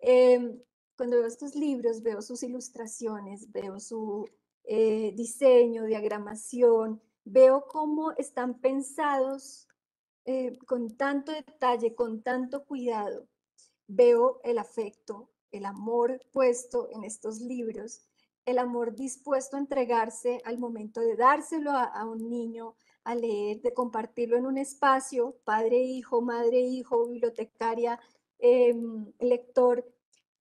Em, cuando veo estos libros, veo sus ilustraciones, veo su eh, diseño, diagramación, veo cómo están pensados eh, con tanto detalle, con tanto cuidado. Veo el afecto, el amor puesto en estos libros el amor dispuesto a entregarse al momento de dárselo a, un niño, a leer, de compartirlo en un espacio, padre, hijo, madre, hijo, bibliotecaria, em, lector.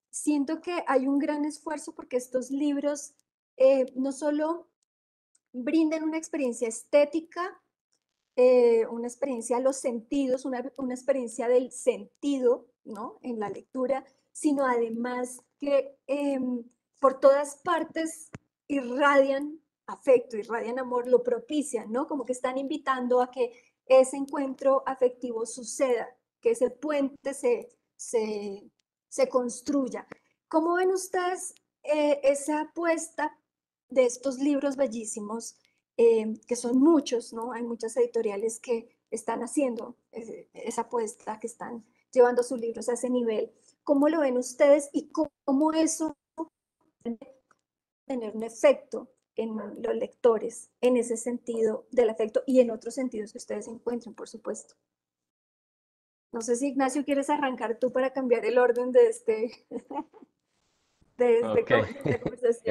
Siento que hay un gran esfuerzo porque estos libros eh, no solo brindan una experiencia estética, eh, una experiencia a los sentidos, una, una experiencia del sentido, ¿no? En la lectura, sino además que em, por todas partes irradian afecto, irradian amor, lo propician, ¿no? Como que están invitando a que ese encuentro afectivo suceda, que ese puente se, se, construya. ¿Cómo ven ustedes eh, esa apuesta de estos libros bellísimos, eh, que son muchos, ¿no? Hay muchas editoriales que están haciendo eh, esa apuesta, que están llevando sus libros a ese nivel. ¿Cómo lo ven ustedes y cómo eso tener un efecto en los lectores, en ese sentido del efecto y en otros sentidos que ustedes encuentren, por supuesto. No sé si Ignacio quieres arrancar tú para cambiar el orden de este. [laughs] este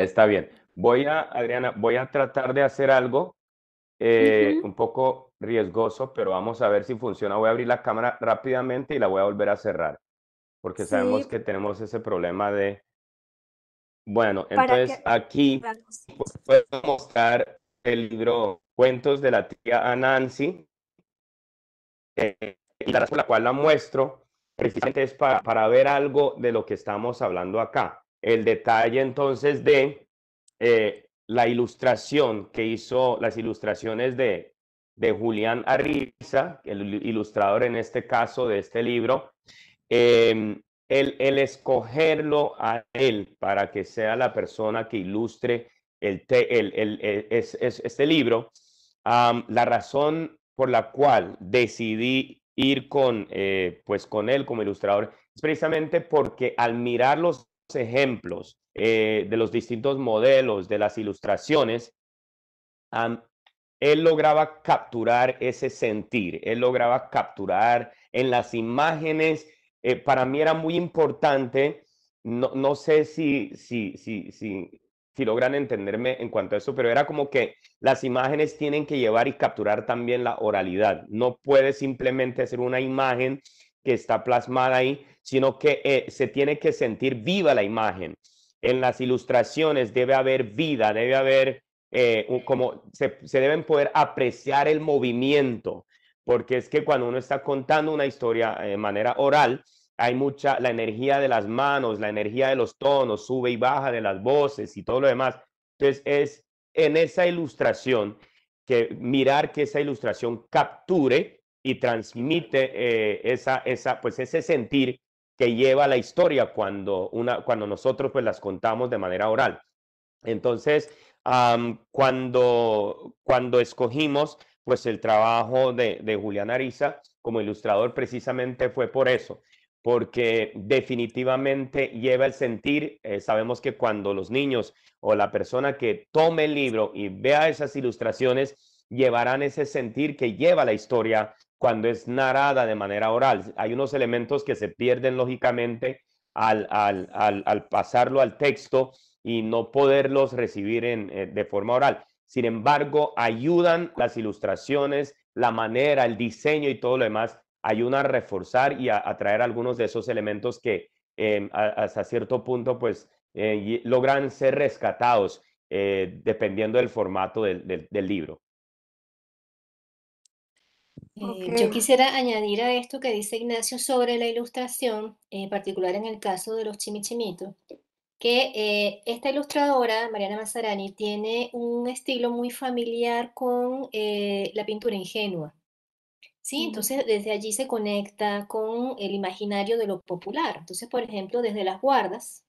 Está bien. Voy a, Adriana, voy a tratar de hacer algo eh, un poco riesgoso, pero vamos a ver si funciona. Voy a abrir la cámara rápidamente y la voy a volver a cerrar, porque sabemos que tenemos ese problema de bueno, entonces aquí puedo mostrar el libro Cuentos de la tía Anansi. la razón por la cual la muestro precisamente es para, para, ver algo de lo que estamos hablando acá. El detalle entonces de eh, la ilustración que hizo, las ilustraciones de, de Julián Arriza, el ilustrador en este caso de este libro, em, el, escogerlo a él para que sea la persona que ilustre el, este libro, la razón por la cual decidí ir con, eh, pues con él como ilustrador es precisamente porque al mirar los ejemplos eh, de los distintos modelos, de las ilustraciones, él lograba capturar ese sentir, él lograba capturar en las imágenes eh, para mí era muy importante, no, sé si, si, si, si, logran entenderme en cuanto a eso, pero era como que las imágenes tienen que llevar y capturar también la oralidad. No puede simplemente ser una imagen que está plasmada ahí, sino que eh, se tiene que sentir viva la imagen. En las ilustraciones debe haber vida, debe haber, eh, como se deben poder apreciar el movimiento, porque es que cuando uno está contando una historia de eh, manera oral, hay mucha, la energía de las manos, la energía de los tonos, sube y baja de las voces y todo lo demás. Entonces es en esa ilustración que mirar que esa ilustración capture y transmite eh, esa, esa, pues ese sentir que lleva la historia cuando, una, cuando nosotros pues las contamos de manera oral. Entonces, cuando, cuando escogimos pues el trabajo de, Julián Ariza como ilustrador precisamente fue por eso, porque definitivamente lleva el sentir, eh, sabemos que cuando los niños o la persona que tome el libro y vea esas ilustraciones, llevarán ese sentir que lleva la historia cuando es narrada de manera oral. Hay unos elementos que se pierden lógicamente al, pasarlo al texto y no poderlos recibir en, eh, de forma oral. Sin embargo, ayudan las ilustraciones, la manera, el diseño y todo lo demás, ayudan a reforzar y a, traer algunos de esos elementos que em, hasta cierto punto pues eh, logran ser rescatados eh, dependiendo del formato del, libro. Eh, yo quisiera añadir a esto que dice Ignacio sobre la ilustración, en particular en el caso de los chimichimitos, que eh, esta ilustradora, Mariana Mazzarani, tiene un estilo muy familiar con eh, la pintura ingenua. ¿sí? Entonces, desde allí se conecta con el imaginario de lo popular. Entonces, por ejemplo, desde las guardas,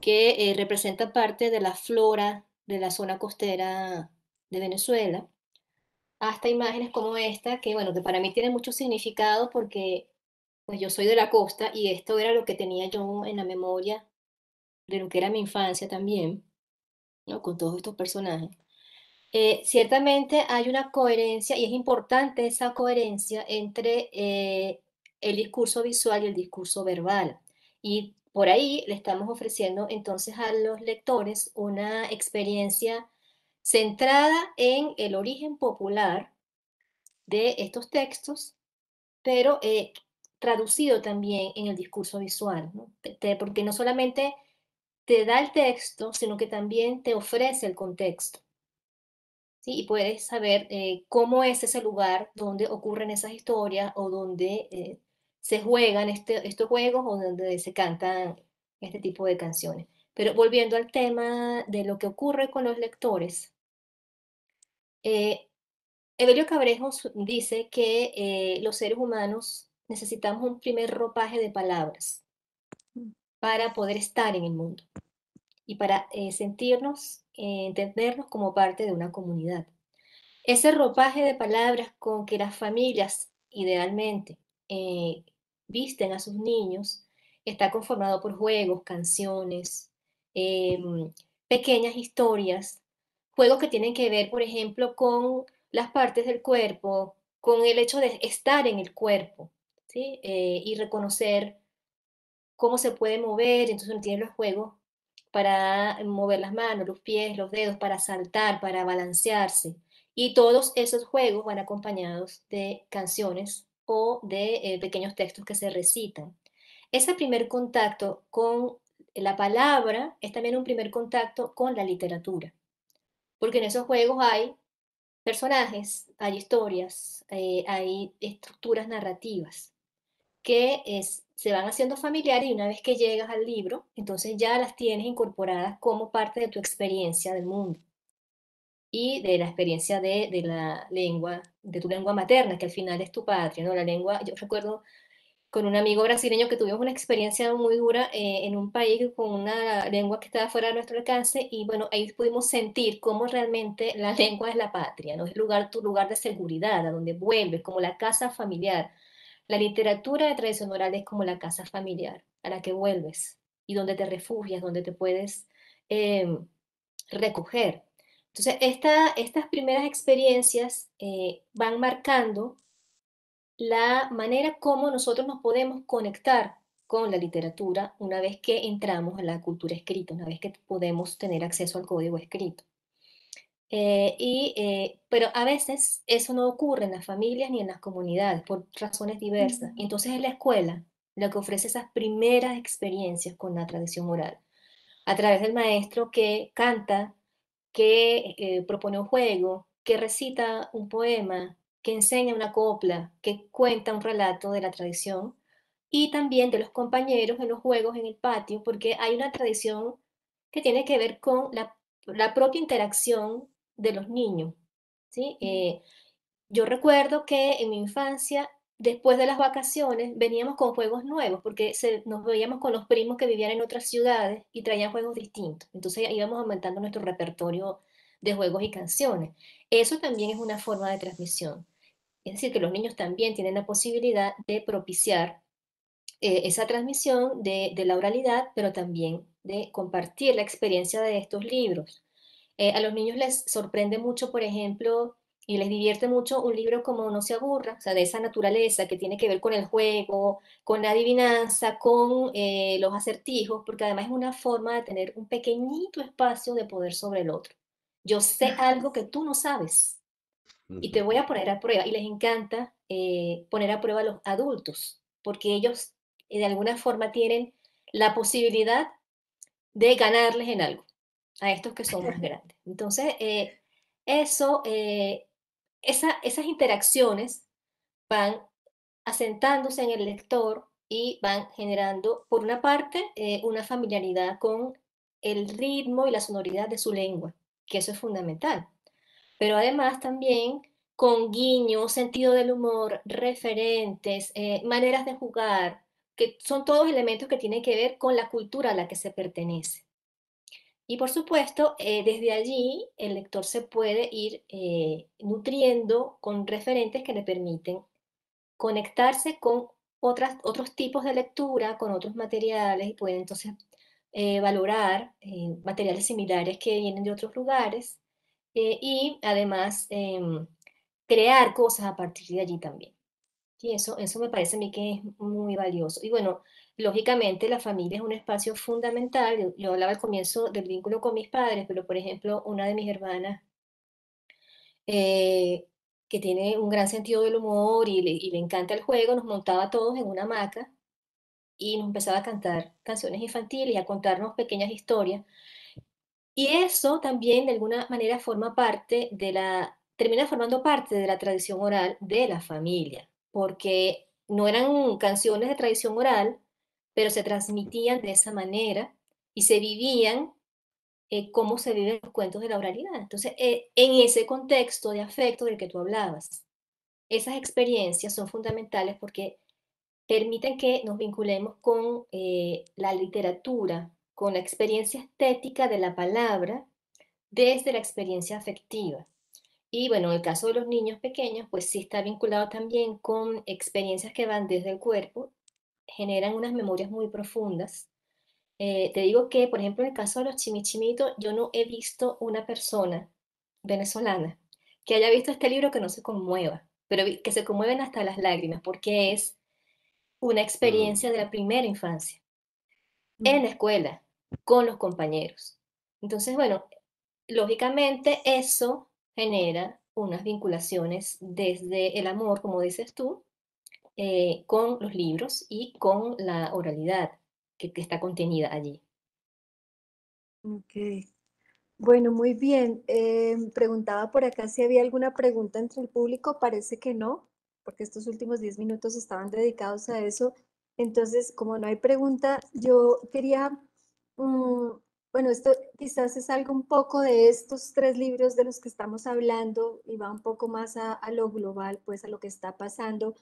que eh, representa parte de la flora de la zona costera de Venezuela, hasta imágenes como esta, que bueno, que para mí tiene mucho significado porque pues yo soy de la costa y esto era lo que tenía yo en la memoria de lo que era mi infancia también, ¿no? con todos estos personajes, eh, ciertamente hay una coherencia y es importante esa coherencia entre eh, el discurso visual y el discurso verbal. Y por ahí le estamos ofreciendo entonces a los lectores una experiencia centrada en el origen popular de estos textos, pero eh, traducido también en el discurso visual, porque no solamente te da el texto, sino que también te ofrece el contexto. Y puedes saber eh, cómo es ese lugar donde ocurren esas historias o donde eh, se juegan este, estos juegos o donde se cantan este tipo de canciones. Pero volviendo al tema de lo que ocurre con los lectores, eh, Evelio Cabrejos dice que los seres humanos necesitamos un primer ropaje de palabras para poder estar en el mundo y para eh, sentirnos, eh, entendernos como parte de una comunidad. Ese ropaje de palabras con que las familias, idealmente, eh, visten a sus niños, está conformado por juegos, canciones, pequeñas historias, juegos que tienen que ver, por ejemplo, con las partes del cuerpo, con el hecho de estar en el cuerpo y reconocer cómo se puede mover, entonces uno los juegos para mover las manos, los pies, los dedos, para saltar, para balancearse. Y todos esos juegos van acompañados de canciones o de eh, pequeños textos que se recitan. Ese primer contacto con la palabra es también un primer contacto con la literatura, porque en esos juegos hay personajes, hay historias, eh, hay estructuras narrativas que es, se van haciendo familiares y una vez que llegas al libro, entonces ya las tienes incorporadas como parte de tu experiencia del mundo y de la experiencia de, de la lengua, de tu lengua materna, que al final es tu patria, ¿no? La lengua, yo recuerdo con un amigo brasileño que tuvimos una experiencia muy dura eh, en un país con una lengua que estaba fuera de nuestro alcance y bueno, ahí pudimos sentir cómo realmente la [laughs] lengua es la patria, ¿no? Es lugar, tu lugar de seguridad, a donde vuelves, como la casa familiar, la literatura de tradición oral es como la casa familiar a la que vuelves y donde te refugias, donde te puedes em, recoger. Entonces, estas primeras experiencias eh, van marcando la manera como nosotros nos podemos conectar con la literatura una vez que entramos en la cultura escrita, una vez que podemos tener acceso al código escrito. Eh, y, eh, pero a veces eso no ocurre en las familias ni en las comunidades por razones diversas. entonces es la escuela la que ofrece esas primeras experiencias con la tradición moral. a través del maestro que canta, que eh, propone un juego, que recita un poema, que enseña una copla, que cuenta un relato de la tradición, y también de los compañeros en los juegos en el patio, porque hay una tradición que tiene que ver con la, la propia interacción de los niños. ¿sí? Eh, yo recuerdo que en mi infancia, después de las vacaciones, veníamos con juegos nuevos, porque se, nos veíamos con los primos que vivían en otras ciudades y traían juegos distintos. Entonces íbamos aumentando nuestro repertorio de juegos y canciones. Eso también es una forma de transmisión. Es decir, que los niños también tienen la posibilidad de propiciar eh, esa transmisión de la oralidad, pero también de compartir la experiencia de estos libros. Eh, a los niños les sorprende mucho, por ejemplo, y les divierte mucho un libro como No se aburra, o sea, de esa naturaleza que tiene que ver con el juego, con la adivinanza, con eh, los acertijos, porque además es una forma de tener un pequeñito espacio de poder sobre el otro. Yo sé algo que tú no sabes y te voy a poner a prueba. Y les encanta eh, poner a prueba a los adultos, porque ellos de alguna forma tienen la posibilidad de ganarles en algo a estos que son más [laughs] grandes. Entonces, eh, eso, eh, esas interacciones van asentándose en el lector y van generando, por una parte, eh, una familiaridad con el ritmo y la sonoridad de su lengua, que eso es fundamental. Pero además también con guiños, sentido del humor, referentes, maneras de jugar, que son todos elementos que tienen que ver con la cultura a la que se pertenece. Y por supuesto, eh, desde allí el lector se puede ir eh, nutriendo con referentes que le permiten conectarse con otras, otros tipos de lectura, con otros materiales y puede entonces eh, valorar materiales similares que vienen de otros lugares y además em, crear cosas a partir de allí también. Y eso, eso me parece a mí que es muy valioso. Y bueno, Lógicamente, la familia es un espacio fundamental. Yo hablaba al comienzo del vínculo con mis padres, pero por ejemplo, una de mis hermanas eh, que tiene un gran sentido del humor y le, encanta el juego, nos montaba todos en una hamaca y nos empezaba a cantar canciones infantiles y a contarnos pequeñas historias. Y eso también de alguna manera forma parte de la, termina formando parte de la tradición oral de la familia, porque no eran canciones de tradición oral, pero se transmitían de esa manera y se vivían eh, como se viven los cuentos de la oralidad. Entonces, eh, en ese contexto de afecto del que tú hablabas, esas experiencias son fundamentales porque permiten que nos vinculemos con eh, la literatura, con la experiencia estética de la palabra desde la experiencia afectiva. Y bueno, en el caso de los niños pequeños, pues sí está vinculado también con experiencias que van desde el cuerpo generan unas memorias muy profundas. Eh, te digo que, por ejemplo, en el caso de los chimichimitos, yo no he visto una persona venezolana que haya visto este libro que no se conmueva, pero que se conmueven hasta las lágrimas, porque es una experiencia de la primera infancia, en la mm. escuela, con los compañeros. Entonces, bueno, lógicamente eso genera unas vinculaciones desde el amor, como dices tú, eh, con los libros y con la oralidad que, está contenida allí. Ok. Bueno, muy bien. Em, preguntaba por acá si había alguna pregunta entre el público. Parece que no, porque estos últimos 10 minutos estaban dedicados a eso. Entonces, como no hay pregunta, yo quería, mm, bueno, esto quizás es algo un poco de estos tres libros de los que estamos hablando y va un poco más a, lo global, pues a lo que está pasando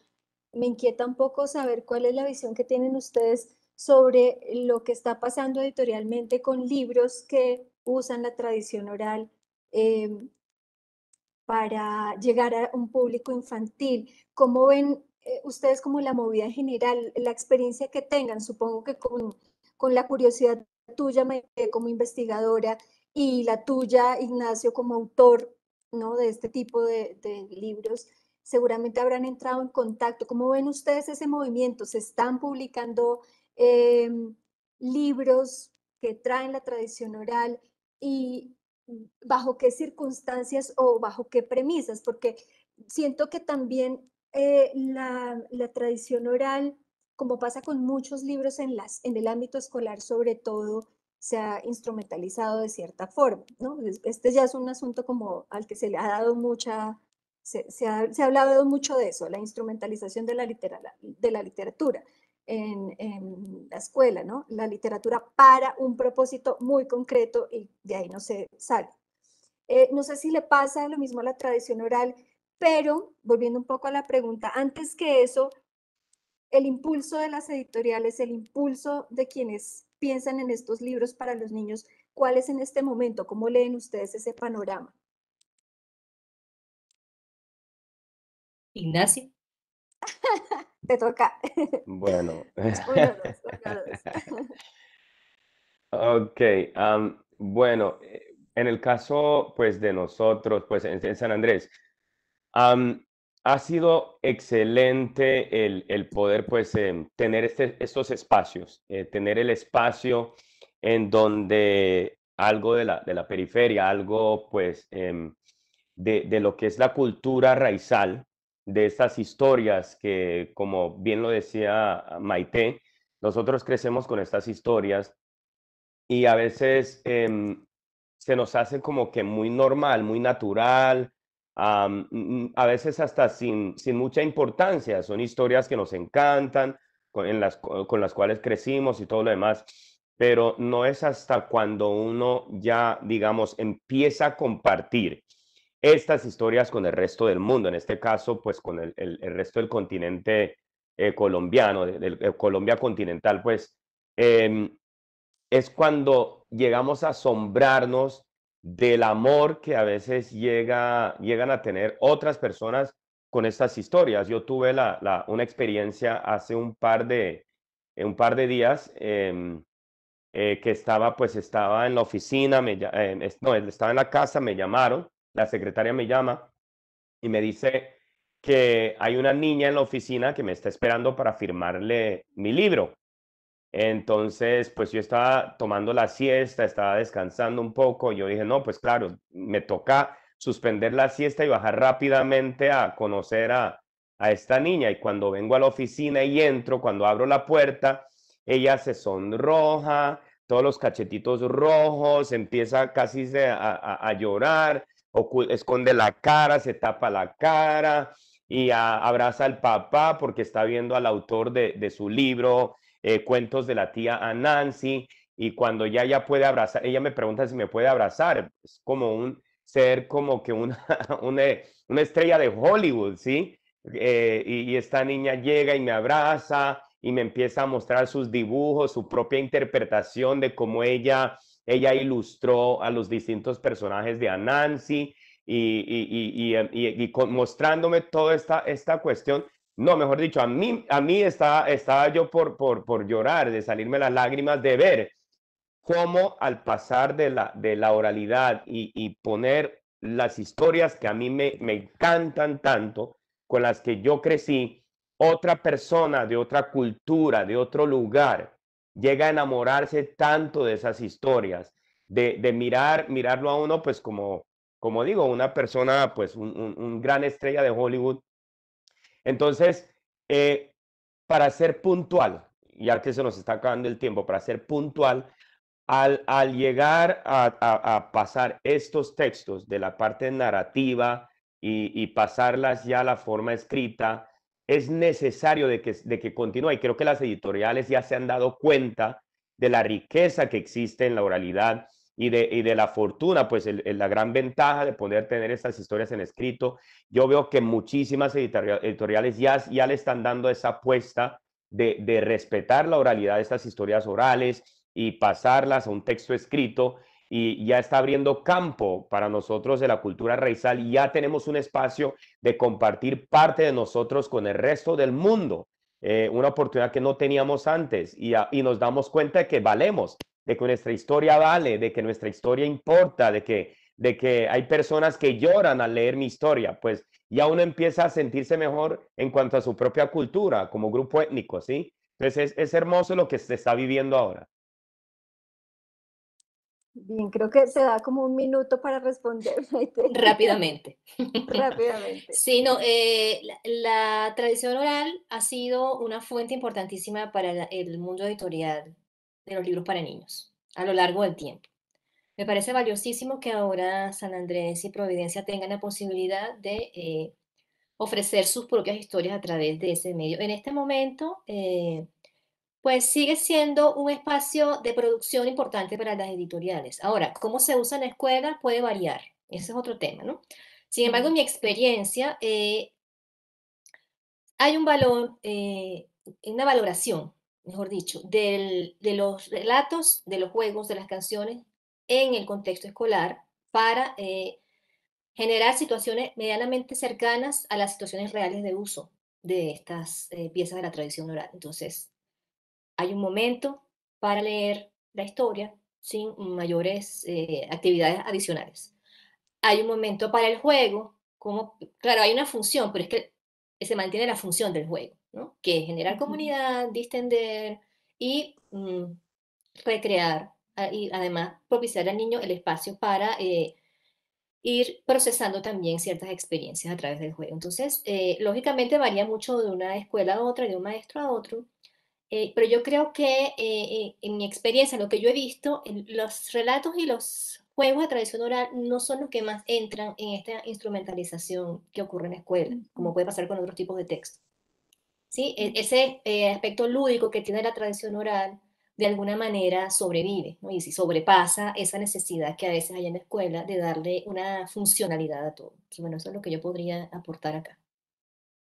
me inquieta un poco saber cuál es la visión que tienen ustedes sobre lo que está pasando editorialmente con libros que usan la tradición oral em, para llegar a un público infantil. ¿Cómo ven eh, ustedes como la movida en general, la experiencia que tengan? Supongo que con, la curiosidad tuya como investigadora y la tuya, Ignacio, como autor ¿no? de este tipo de libros, seguramente habrán entrado en contacto. ¿Cómo ven ustedes ese movimiento? ¿Se están publicando em, libros que traen la tradición oral y bajo qué circunstancias o bajo qué premisas? Porque siento que también eh, la, tradición oral, como pasa con muchos libros en, las, en el ámbito escolar, sobre todo, se ha instrumentalizado de cierta forma, ¿no? Este ya es un asunto como al que se le ha dado mucha se, ha, hablado mucho de eso, la instrumentalización de la, de la literatura en, la escuela, ¿no? La literatura para un propósito muy concreto y de ahí no se sale. Eh, no sé si le pasa lo mismo a la tradición oral, pero volviendo un poco a la pregunta, antes que eso, el impulso de las editoriales, el impulso de quienes piensan en estos libros para los niños, ¿cuál es en este momento? ¿Cómo leen ustedes ese panorama? Ignacio. [laughs] Te toca. Bueno. [laughs] [laughs] ok, bueno, eh, en el caso pues de nosotros, pues en, San Andrés, ha sido excelente el, poder pues em, tener este, estos espacios, eh, tener el espacio en donde algo de la, de la periferia, algo pues em, de, de, lo que es la cultura raizal, de estas historias que, como bien lo decía ah, Maite, nosotros crecemos con estas historias y a veces em, se nos hace como que muy normal, muy natural, mm, mm, a veces hasta sin, sin mucha importancia. Son historias que nos encantan, las, con las cuales crecimos y todo lo demás, pero no es hasta cuando uno ya, digamos, empieza a compartir estas historias con el resto del mundo, en este caso, pues con el, resto del continente eh, colombiano, de Colombia continental, pues em, es cuando llegamos a asombrarnos del amor que a veces llega, llegan a tener otras personas con estas historias. Yo tuve la, una experiencia hace un par de, eh, un par de días em, eh, que estaba, pues estaba en la oficina, no, estaba en la casa, me llamaron la secretaria me llama y me dice que hay una niña en la oficina que me está esperando para firmarle mi libro. Entonces, pues yo estaba tomando la siesta, estaba descansando un poco. Yo dije, no, pues claro, me toca suspender la siesta y bajar rápidamente a conocer a, esta niña. Y cuando vengo a la oficina y entro, cuando abro la puerta, ella se sonroja, todos los cachetitos rojos, empieza casi a, a, a llorar esconde la cara, se tapa la cara y abraza al papá porque está viendo al autor de, su libro, eh, Cuentos de la tía Anansi. Y cuando ya ella puede abrazar, ella me pregunta si me puede abrazar. Es como un ser como que una, [laughs] eh, una, estrella de Hollywood, ¿sí? Eh, y, y esta niña llega y me abraza y me empieza a mostrar sus dibujos, su propia interpretación de cómo ella ella ilustró a los distintos personajes de Anansi y, em, mostrándome toda esta, esta cuestión. No, mejor dicho, a mí, a mí estaba, estaba yo por, por, llorar, de salirme las lágrimas, de ver cómo al pasar de la, de la oralidad y, poner las historias que a mí me, me encantan tanto, con las que yo crecí, otra persona de otra cultura, de otro lugar, llega a enamorarse tanto de esas historias, de, mirar, mirarlo a uno, pues como, como digo, una persona, pues un, gran estrella de Hollywood. Entonces, eh, para ser puntual, ya que se nos está acabando el tiempo, para ser puntual, al, llegar a, pasar estos textos de la parte narrativa y, y pasarlas ya a la forma escrita, es necesario de que, continúe. Y creo que las editoriales ya se han dado cuenta de la riqueza que existe en la oralidad y de, de la fortuna, pues la gran ventaja de poder tener estas historias en escrito. Yo veo que muchísimas editoriales ya, ya le están dando esa apuesta de, de respetar la oralidad de estas historias orales y pasarlas a un texto escrito y ya está abriendo campo para nosotros de la cultura raizal y ya tenemos un espacio de compartir parte de nosotros con el resto del mundo. Eh, una oportunidad que no teníamos antes y, nos damos cuenta de que valemos, de que nuestra historia vale, de que nuestra historia importa, de que, de que hay personas que lloran al leer mi historia, pues ya uno empieza a sentirse mejor en cuanto a su propia cultura como grupo étnico, ¿sí? Entonces es hermoso lo que se está viviendo ahora. Bien, creo que se da como un minuto para responder. [laughs] Rápidamente. Rápidamente. Sí, no, eh, la, tradición oral ha sido una fuente importantísima para el, mundo editorial de los libros para niños a lo largo del tiempo. Me parece valiosísimo que ahora San Andrés y Providencia tengan la posibilidad de eh, ofrecer sus propias historias a través de ese medio. En este momento... Eh, pues sigue siendo un espacio de producción importante para las editoriales. Ahora, cómo se usa en la escuela puede variar, ese es otro tema, ¿no? Sin embargo, en mi experiencia, eh, hay un valor, eh, una valoración, mejor dicho, de los relatos, de los juegos, de las canciones en el contexto escolar para eh, generar situaciones medianamente cercanas a las situaciones reales de uso de estas piezas de la tradición oral. Entonces, hay un momento para leer la historia sin mayores eh, actividades adicionales. Hay un momento para el juego, como, claro, hay una función, pero es que se mantiene la función del juego, ¿no? que es generar comunidad, distender y mm, recrear ah, y además propiciar al niño el espacio para eh, ir procesando también ciertas experiencias a través del juego. Entonces, eh, lógicamente varía mucho de una escuela a otra, de un maestro a otro, eh, pero yo creo que eh, eh, en mi experiencia, lo que yo he visto, los relatos y los juegos de tradición oral no son los que más entran en esta instrumentalización que ocurre en la escuela, como puede pasar con otros tipos de textos. ¿Sí? E, ese aspecto lúdico que tiene la tradición oral, de alguna manera sobrevive y si sobrepasa esa necesidad que a veces hay en la escuela de darle una funcionalidad a todo. bueno, eso es lo que yo podría aportar acá.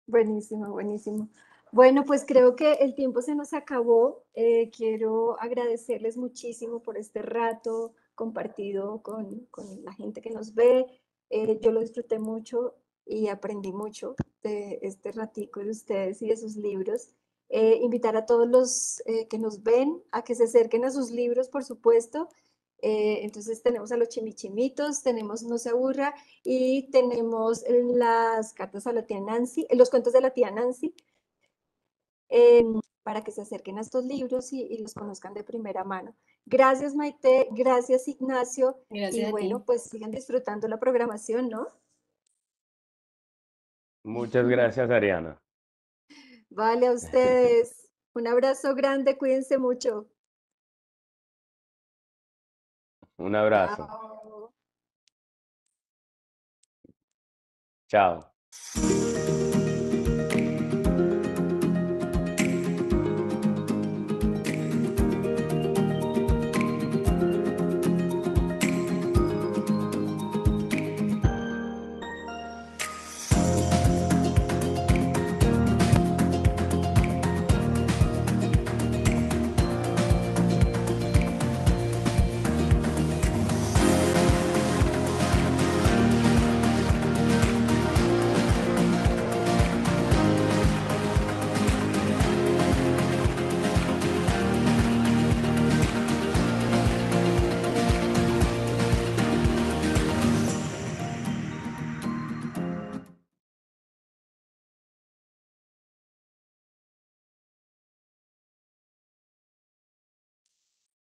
Buenísimo, buenísimo. Bueno, pues creo que el tiempo se nos acabó. Eh, quiero agradecerles muchísimo por este rato compartido con, la gente que nos ve. Eh, yo lo disfruté mucho y aprendí mucho de este ratico de ustedes y de sus libros. Eh, invitar a todos los que nos ven a que se acerquen a sus libros, por supuesto. entonces tenemos a los chimichimitos, tenemos No se aburra y tenemos las cartas a la tía Nancy, los cuentos de la tía Nancy. Eh, para que se acerquen a estos libros y, los conozcan de primera mano. Gracias Maite, gracias Ignacio y bueno, pues sigan disfrutando la programación, ¿no? Muchas gracias Ariana. [laughs] Vale, a ustedes. [laughs] Un abrazo grande, cuídense mucho. Un abrazo. Chao.